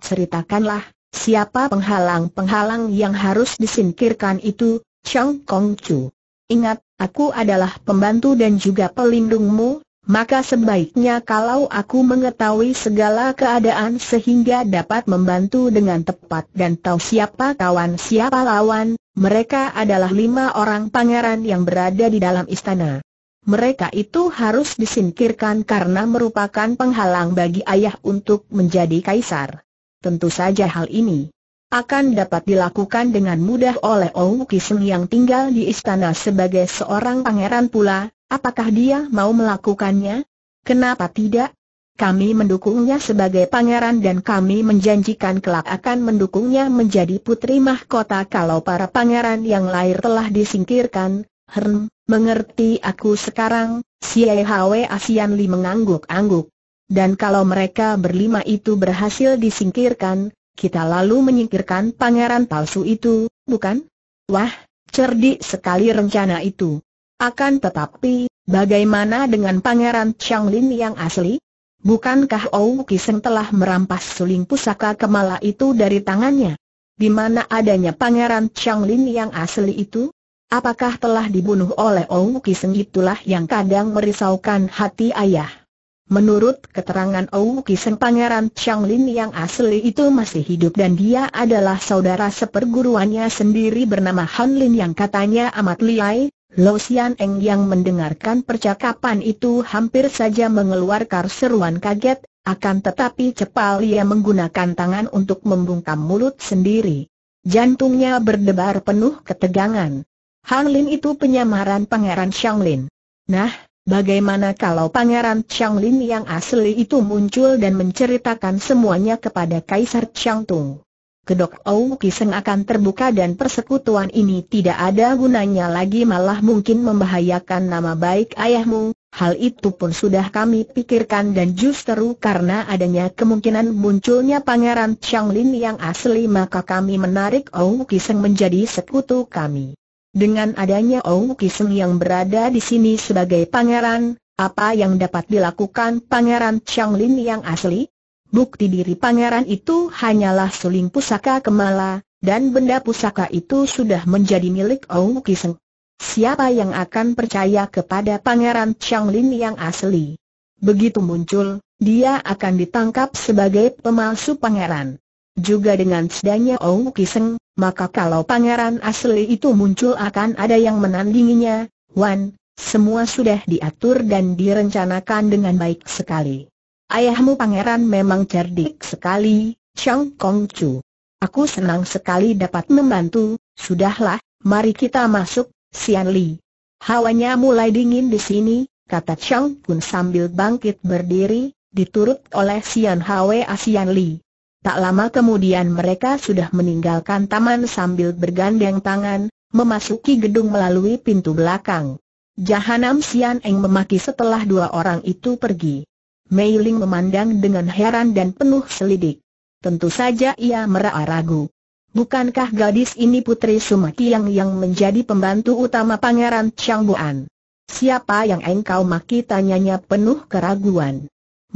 Ceritakanlah, Siapa penghalang-penghalang yang harus disingkirkan itu, Chang Kong Chu? Ingat, aku adalah pembantu dan juga pelindungmu, maka sebaiknya kalau aku mengetahui segala keadaan sehingga dapat membantu dengan tepat dan tahu siapa kawan siapa lawan, mereka adalah lima orang pangeran yang berada di dalam istana. Mereka itu harus disingkirkan karena merupakan penghalang bagi ayah untuk menjadi kaisar. Tentu saja hal ini akan dapat dilakukan dengan mudah oleh Ong Kiseng yang tinggal di istana sebagai seorang pangeran pula, apakah dia mau melakukannya? Kenapa tidak? Kami mendukungnya sebagai pangeran dan kami menjanjikan kelak akan mendukungnya menjadi putri mahkota kalau para pangeran yang lahir telah disingkirkan. Hern, hm, mengerti aku sekarang, si Hwa Asian Li mengangguk-angguk dan kalau mereka berlima itu berhasil disingkirkan, kita lalu menyingkirkan pangeran palsu itu, bukan? Wah, cerdik sekali rencana itu. Akan tetapi, bagaimana dengan pangeran Changlin yang asli? Bukankah Ou Kiseng telah merampas suling pusaka kemala itu dari tangannya? Di mana adanya pangeran Changlin yang asli itu? Apakah telah dibunuh oleh Ou Kiseng itulah yang kadang merisaukan hati ayah? Menurut keterangan Ou Kiseng Pangeran Chang Lin yang asli itu masih hidup dan dia adalah saudara seperguruannya sendiri bernama Han Lin yang katanya amat liai, Lo Xian Eng yang mendengarkan percakapan itu hampir saja mengeluarkan seruan kaget, akan tetapi cepal ia menggunakan tangan untuk membungkam mulut sendiri. Jantungnya berdebar penuh ketegangan. Han Lin itu penyamaran Pangeran Shang Lin. Nah, Bagaimana kalau Pangeran Lin yang asli itu muncul dan menceritakan semuanya kepada Kaisar Tung? Kedok Ou Kiseng akan terbuka dan persekutuan ini tidak ada gunanya lagi malah mungkin membahayakan nama baik ayahmu. Hal itu pun sudah kami pikirkan dan justru karena adanya kemungkinan munculnya Pangeran Lin yang asli maka kami menarik Ou Kiseng menjadi sekutu kami. Dengan adanya Ou Kiseng yang berada di sini sebagai pangeran, apa yang dapat dilakukan pangeran Lin yang asli? Bukti diri pangeran itu hanyalah suling pusaka kemala, dan benda pusaka itu sudah menjadi milik Ou Kiseng. Siapa yang akan percaya kepada pangeran Lin yang asli? Begitu muncul, dia akan ditangkap sebagai pemalsu pangeran. Juga dengan sedanya Ong Kiseng, maka kalau pangeran asli itu muncul akan ada yang menandinginya, Wan, semua sudah diatur dan direncanakan dengan baik sekali. Ayahmu pangeran memang cerdik sekali, Chang Kong Chu. Aku senang sekali dapat membantu, sudahlah, mari kita masuk, Sian Li. Hawanya mulai dingin di sini, kata Chang Kun sambil bangkit berdiri, diturut oleh Sian Hwa Sian Li. Tak lama kemudian mereka sudah meninggalkan taman sambil bergandeng tangan, memasuki gedung melalui pintu belakang. Jahanam Sian Eng memaki setelah dua orang itu pergi. Mei Ling memandang dengan heran dan penuh selidik. Tentu saja ia merasa ragu. Bukankah gadis ini putri Sumatiang yang menjadi pembantu utama Pangeran Chang Bu'an? Siapa yang engkau maki tanyanya penuh keraguan.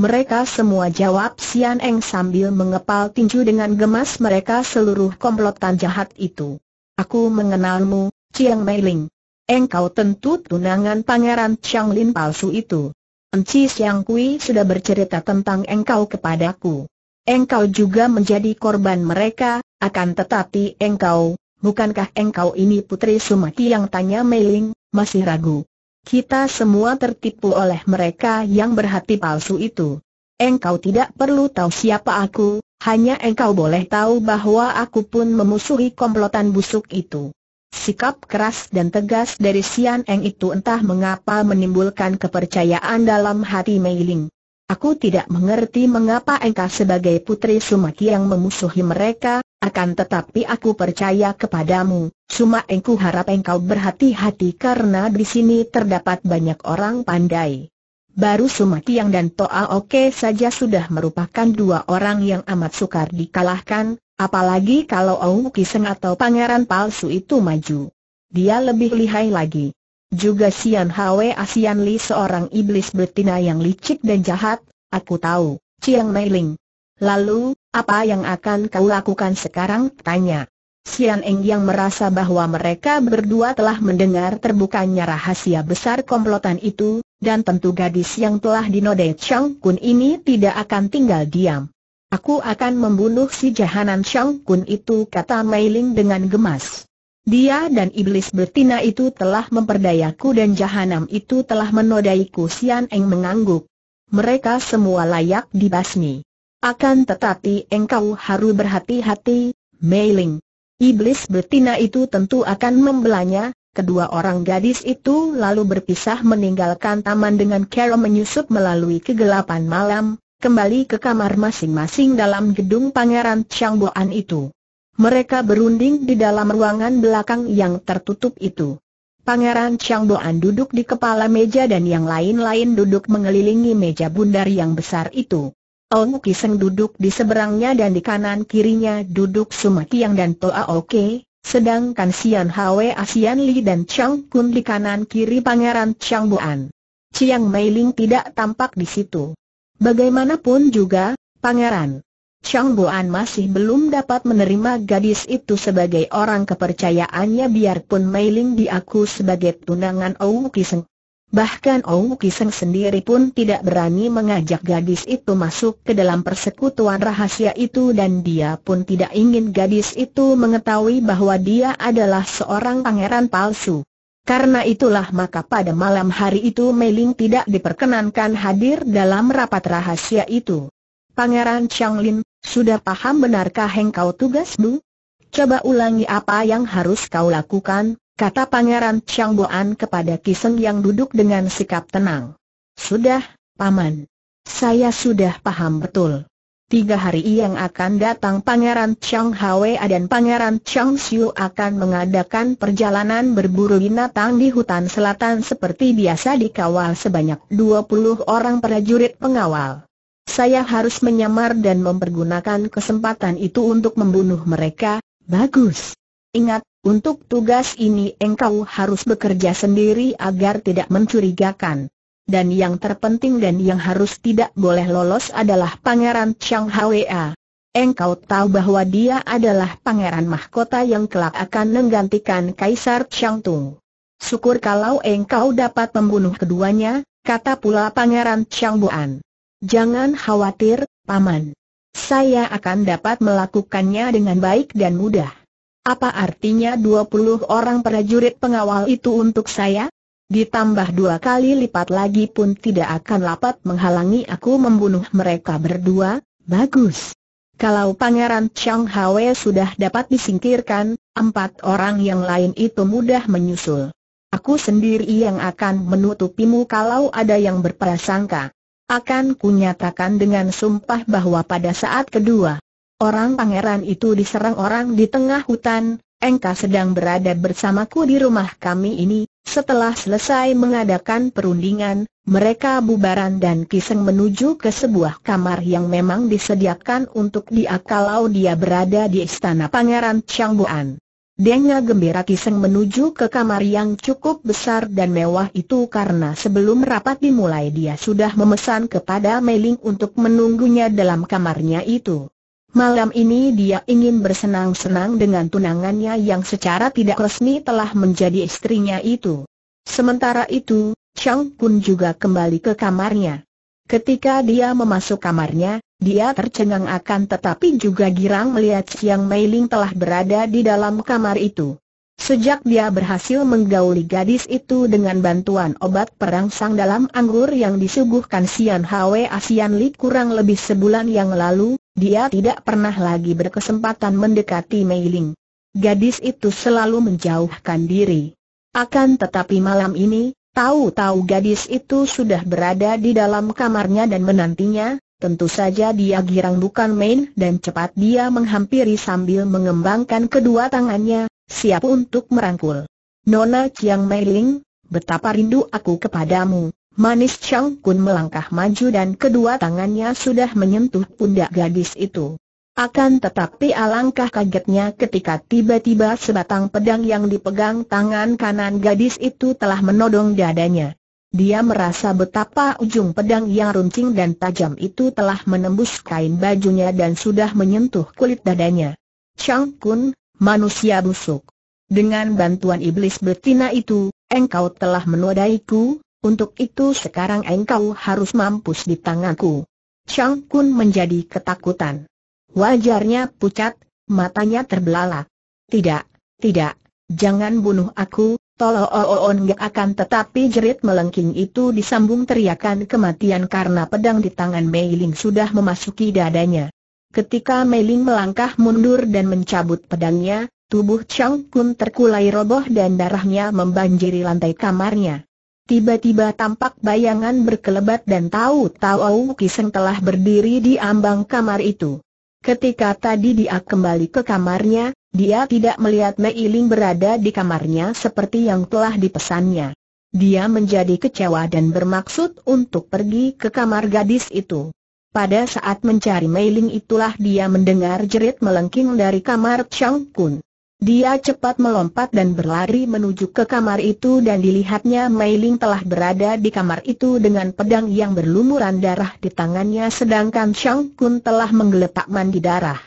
Mereka semua jawab Sian Eng sambil mengepal tinju dengan gemas mereka seluruh komplotan jahat itu. Aku mengenalmu, Chiang Mei Ling. Engkau tentu tunangan pangeran Chiang Lin palsu itu. Enci Siang Kui sudah bercerita tentang engkau kepadaku. Engkau juga menjadi korban mereka, akan tetapi engkau, bukankah engkau ini putri Sumati yang tanya Mei Ling, masih ragu. Kita semua tertipu oleh mereka yang berhati palsu itu. Engkau tidak perlu tahu siapa aku, hanya engkau boleh tahu bahwa aku pun memusuhi komplotan busuk itu. Sikap keras dan tegas dari Sian Eng itu entah mengapa menimbulkan kepercayaan dalam hati Mei Ling. Aku tidak mengerti mengapa engkau sebagai putri Sumaki yang memusuhi mereka, akan tetapi aku percaya kepadamu, cuma engku harap engkau berhati-hati karena di sini terdapat banyak orang pandai. Baru Sumakiang dan Toa Oke saja sudah merupakan dua orang yang amat sukar dikalahkan, apalagi kalau Ong Kiseng atau pangeran palsu itu maju. Dia lebih lihai lagi. Juga Sian Hwe Asian Li seorang iblis betina yang licik dan jahat, aku tahu, Chiang Mei Ling. Lalu, apa yang akan kau lakukan sekarang? Tanya. Sian Eng yang merasa bahwa mereka berdua telah mendengar terbukanya rahasia besar komplotan itu, dan tentu gadis yang telah dinodai Chang Kun ini tidak akan tinggal diam. Aku akan membunuh si jahanan Chang Kun itu kata Mei Ling dengan gemas. Dia dan iblis betina itu telah memperdayaku dan jahanam itu telah menodaiku Sian Eng mengangguk. Mereka semua layak dibasmi. Akan tetapi engkau harus berhati-hati, Meiling. Iblis betina itu tentu akan membelanya, kedua orang gadis itu lalu berpisah meninggalkan taman dengan cara menyusup melalui kegelapan malam, kembali ke kamar masing-masing dalam gedung Pangeran Boan itu. Mereka berunding di dalam ruangan belakang yang tertutup itu. Pangeran Boan duduk di kepala meja dan yang lain-lain duduk mengelilingi meja bundar yang besar itu. Ong Kiseng duduk di seberangnya dan di kanan kirinya duduk Sumatiang dan Toa Oke, sedangkan Sian Hwe Asian Li dan Chang Kun di kanan kiri Pangeran Chang Buan. Chiang Meiling tidak tampak di situ. Bagaimanapun juga, Pangeran Chang Buan masih belum dapat menerima gadis itu sebagai orang kepercayaannya biarpun Meiling diaku sebagai tunangan Ong Kiseng. Bahkan Ou Kiseng sendiri pun tidak berani mengajak gadis itu masuk ke dalam persekutuan rahasia itu dan dia pun tidak ingin gadis itu mengetahui bahwa dia adalah seorang pangeran palsu. Karena itulah maka pada malam hari itu Meiling tidak diperkenankan hadir dalam rapat rahasia itu. Pangeran Changlin, sudah paham benarkah engkau tugasmu? Coba ulangi apa yang harus kau lakukan, kata Pangeran Boan kepada Kiseng yang duduk dengan sikap tenang. Sudah, Paman. Saya sudah paham betul. Tiga hari yang akan datang Pangeran Chang Hwa dan Pangeran Chang Siu akan mengadakan perjalanan berburu binatang di hutan selatan seperti biasa dikawal sebanyak 20 orang prajurit pengawal. Saya harus menyamar dan mempergunakan kesempatan itu untuk membunuh mereka, bagus. Ingat, untuk tugas ini engkau harus bekerja sendiri agar tidak mencurigakan. Dan yang terpenting dan yang harus tidak boleh lolos adalah Pangeran Chang Hwa. Engkau tahu bahwa dia adalah pangeran mahkota yang kelak akan menggantikan Kaisar Chang Tung. Syukur kalau engkau dapat membunuh keduanya, kata pula Pangeran Chang Buan. Jangan khawatir, Paman. Saya akan dapat melakukannya dengan baik dan mudah. Apa artinya 20 orang prajurit pengawal itu untuk saya? Ditambah dua kali lipat lagi pun tidak akan lapat menghalangi aku membunuh mereka berdua, bagus. Kalau Pangeran Chang Hwe sudah dapat disingkirkan, empat orang yang lain itu mudah menyusul. Aku sendiri yang akan menutupimu kalau ada yang berprasangka. Akan kunyatakan dengan sumpah bahwa pada saat kedua, Orang pangeran itu diserang orang di tengah hutan, Engka sedang berada bersamaku di rumah kami ini. Setelah selesai mengadakan perundingan, mereka bubaran dan Kiseng menuju ke sebuah kamar yang memang disediakan untuk dia kalau dia berada di istana Pangeran Changbuan. Dengnya gembira Kiseng menuju ke kamar yang cukup besar dan mewah itu karena sebelum rapat dimulai dia sudah memesan kepada Meiling untuk menunggunya dalam kamarnya itu. Malam ini dia ingin bersenang-senang dengan tunangannya yang secara tidak resmi telah menjadi istrinya itu. Sementara itu, Chang Kun juga kembali ke kamarnya. Ketika dia memasuk kamarnya, dia tercengang akan tetapi juga girang melihat Siang Mei Ling telah berada di dalam kamar itu. Sejak dia berhasil menggauli gadis itu dengan bantuan obat perangsang dalam anggur yang disuguhkan Sian Hwe Asian Li kurang lebih sebulan yang lalu, dia tidak pernah lagi berkesempatan mendekati Mei Ling. Gadis itu selalu menjauhkan diri. Akan tetapi malam ini, tahu-tahu gadis itu sudah berada di dalam kamarnya dan menantinya, tentu saja dia girang bukan main dan cepat dia menghampiri sambil mengembangkan kedua tangannya, siap untuk merangkul. Nona Chiang Mei Ling, betapa rindu aku kepadamu. Manis Chang Kun melangkah maju dan kedua tangannya sudah menyentuh pundak gadis itu. Akan tetapi alangkah kagetnya ketika tiba-tiba sebatang pedang yang dipegang tangan kanan gadis itu telah menodong dadanya. Dia merasa betapa ujung pedang yang runcing dan tajam itu telah menembus kain bajunya dan sudah menyentuh kulit dadanya. Chang Kun, manusia busuk. Dengan bantuan iblis betina itu, engkau telah menodaiku, untuk itu sekarang engkau harus mampus di tanganku. Chang Kun menjadi ketakutan. Wajarnya pucat, matanya terbelalak. Tidak, tidak, jangan bunuh aku, tolong. gak akan tetapi jerit melengking itu disambung teriakan kematian karena pedang di tangan Mei Ling sudah memasuki dadanya. Ketika Mei Ling melangkah mundur dan mencabut pedangnya, tubuh Chang Kun terkulai roboh dan darahnya membanjiri lantai kamarnya. Tiba-tiba tampak bayangan berkelebat dan tahu-tahu Kiseng telah berdiri di ambang kamar itu. Ketika tadi dia kembali ke kamarnya, dia tidak melihat Mei Ling berada di kamarnya seperti yang telah dipesannya. Dia menjadi kecewa dan bermaksud untuk pergi ke kamar gadis itu. Pada saat mencari Mei Ling itulah dia mendengar jerit melengking dari kamar Chang Kun. Dia cepat melompat dan berlari menuju ke kamar itu dan dilihatnya Mei Ling telah berada di kamar itu dengan pedang yang berlumuran darah di tangannya sedangkan Shang Kun telah menggeletak mandi darah.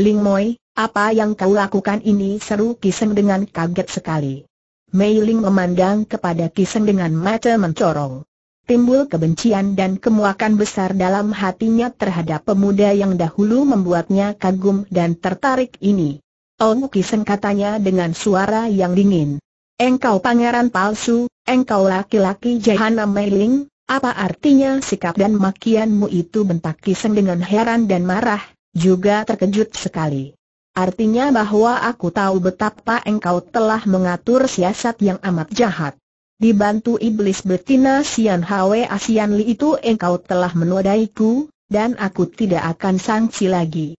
Ling Moi, apa yang kau lakukan ini seru Kiseng dengan kaget sekali. Mei Ling memandang kepada Kiseng dengan mata mencorong. Timbul kebencian dan kemuakan besar dalam hatinya terhadap pemuda yang dahulu membuatnya kagum dan tertarik ini. Kiseng katanya dengan suara yang dingin. Engkau pangeran palsu, engkau laki-laki jahanam Meiling, apa artinya sikap dan makianmu itu bentak Kiseng dengan heran dan marah, juga terkejut sekali. Artinya bahwa aku tahu betapa engkau telah mengatur siasat yang amat jahat. Dibantu iblis betina Sian Hwe Asian Li itu engkau telah menodaiku, dan aku tidak akan sangsi lagi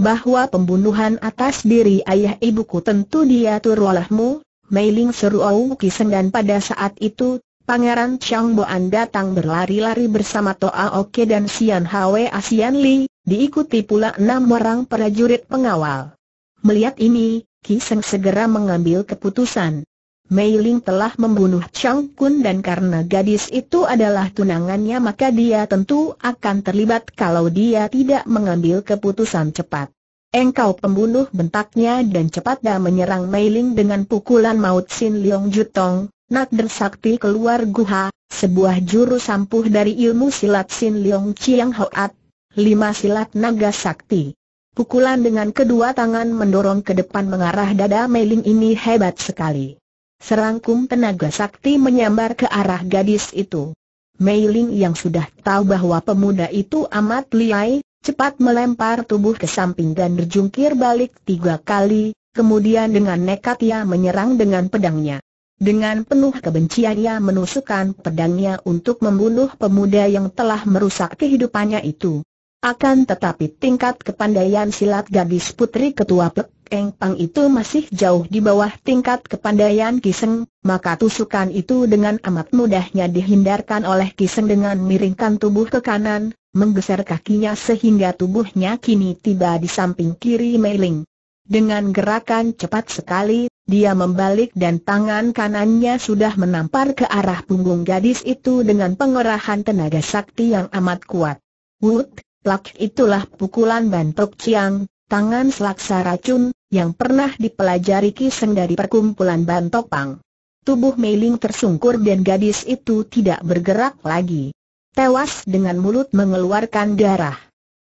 bahwa pembunuhan atas diri ayah ibuku tentu diatur olehmu, Meiling seru Ou Kiseng dan pada saat itu, Pangeran Chang Boan datang berlari-lari bersama Toa Oke dan Sian Hwe Asian Li, diikuti pula enam orang prajurit pengawal. Melihat ini, Kiseng segera mengambil keputusan. Mei Ling telah membunuh Chang Kun dan karena gadis itu adalah tunangannya maka dia tentu akan terlibat kalau dia tidak mengambil keputusan cepat. Engkau pembunuh bentaknya dan cepat dah menyerang Mei Ling dengan pukulan maut Sin Leong Jutong, Nakder Sakti keluar guha, sebuah jurus ampuh dari ilmu silat Sin Leong Chiang Hoat, lima silat naga sakti. Pukulan dengan kedua tangan mendorong ke depan mengarah dada Mei Ling ini hebat sekali. Serangkum tenaga sakti menyambar ke arah gadis itu. Mei Ling yang sudah tahu bahwa pemuda itu amat liai, cepat melempar tubuh ke samping dan berjungkir balik tiga kali, kemudian dengan nekat ia menyerang dengan pedangnya. Dengan penuh kebencian ia menusukkan pedangnya untuk membunuh pemuda yang telah merusak kehidupannya itu. Akan tetapi tingkat kepandaian silat gadis putri ketua Pek Eng Pang itu masih jauh di bawah tingkat kepandaian Kiseng, maka tusukan itu dengan amat mudahnya dihindarkan oleh Kiseng dengan miringkan tubuh ke kanan, menggeser kakinya sehingga tubuhnya kini tiba di samping kiri Meiling. Dengan gerakan cepat sekali, dia membalik dan tangan kanannya sudah menampar ke arah punggung gadis itu dengan pengerahan tenaga sakti yang amat kuat. Wut, plak itulah pukulan bantok Ciang, tangan selaksa racun, yang pernah dipelajari Kiseng dari perkumpulan bantok Pang. Tubuh Meiling tersungkur dan gadis itu tidak bergerak lagi. Tewas dengan mulut mengeluarkan darah.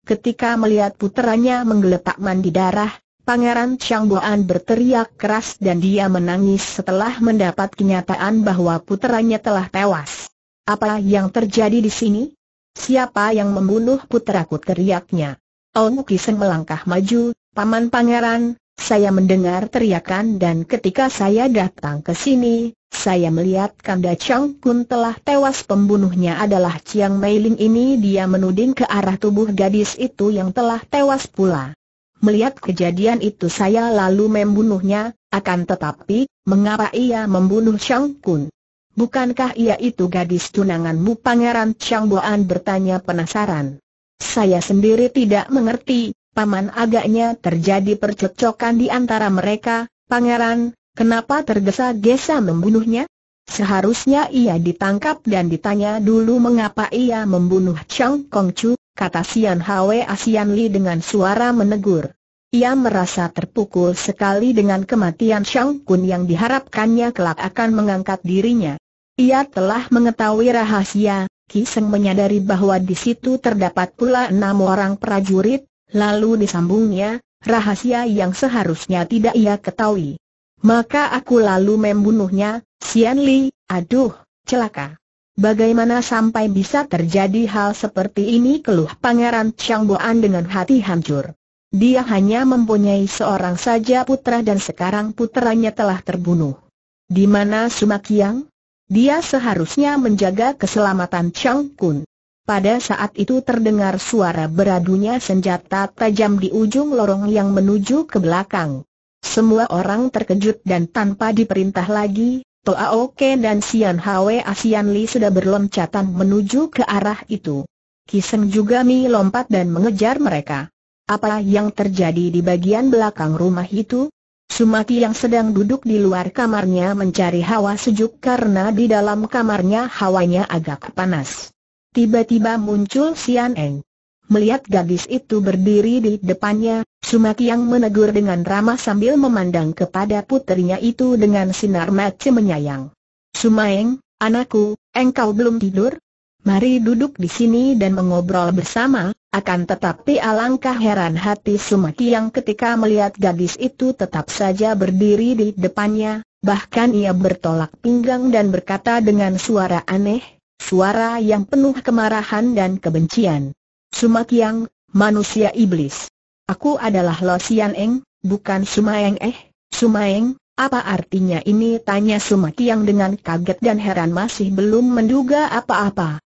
Ketika melihat puteranya menggeletak mandi darah, Pangeran Changboan berteriak keras dan dia menangis setelah mendapat kenyataan bahwa puteranya telah tewas. Apa yang terjadi di sini? Siapa yang membunuh putraku teriaknya? Ong Kiseng melangkah maju, Paman Pangeran, saya mendengar teriakan dan ketika saya datang ke sini, saya melihat Kanda Chang Kun telah tewas pembunuhnya adalah Chiang Meiling ini dia menuding ke arah tubuh gadis itu yang telah tewas pula. Melihat kejadian itu saya lalu membunuhnya, akan tetapi, mengapa ia membunuh Chang Kun? Bukankah ia itu gadis tunanganmu Pangeran Changboan bertanya penasaran. Saya sendiri tidak mengerti, Paman agaknya terjadi percekcokan di antara mereka, Pangeran, kenapa tergesa-gesa membunuhnya? Seharusnya ia ditangkap dan ditanya dulu mengapa ia membunuh Chang Kongcu, kata Sian Hwe Asian Li dengan suara menegur. Ia merasa terpukul sekali dengan kematian Chang Kun yang diharapkannya kelak akan mengangkat dirinya. Ia telah mengetahui rahasia, Kiseng menyadari bahwa di situ terdapat pula enam orang prajurit, lalu disambungnya, rahasia yang seharusnya tidak ia ketahui. Maka aku lalu membunuhnya, Sian Li, aduh, celaka. Bagaimana sampai bisa terjadi hal seperti ini keluh Pangeran Chang Boan dengan hati hancur. Dia hanya mempunyai seorang saja putra dan sekarang putranya telah terbunuh. Di mana Yang? Dia seharusnya menjaga keselamatan Chang Kun. Pada saat itu terdengar suara beradunya senjata tajam di ujung lorong yang menuju ke belakang. Semua orang terkejut dan tanpa diperintah lagi, Toa Oke dan Sian Hwe Asian Li sudah berloncatan menuju ke arah itu. Kiseng juga Mi lompat dan mengejar mereka. Apa yang terjadi di bagian belakang rumah itu? Sumati yang sedang duduk di luar kamarnya mencari hawa sejuk karena di dalam kamarnya hawanya agak panas. Tiba-tiba muncul Sian Eng. Melihat gadis itu berdiri di depannya, Sumati yang menegur dengan ramah sambil memandang kepada putrinya itu dengan sinar mata menyayang. Sumaeng, anakku, engkau belum tidur? Mari duduk di sini dan mengobrol bersama, akan tetapi alangkah heran hati Sumaki yang ketika melihat gadis itu tetap saja berdiri di depannya, bahkan ia bertolak pinggang dan berkata dengan suara aneh, suara yang penuh kemarahan dan kebencian. Sumaki yang, manusia iblis. Aku adalah Lo Sian Eng, bukan Sumaeng eh, Sumaeng, apa artinya ini tanya Sumaki yang dengan kaget dan heran masih belum menduga apa-apa.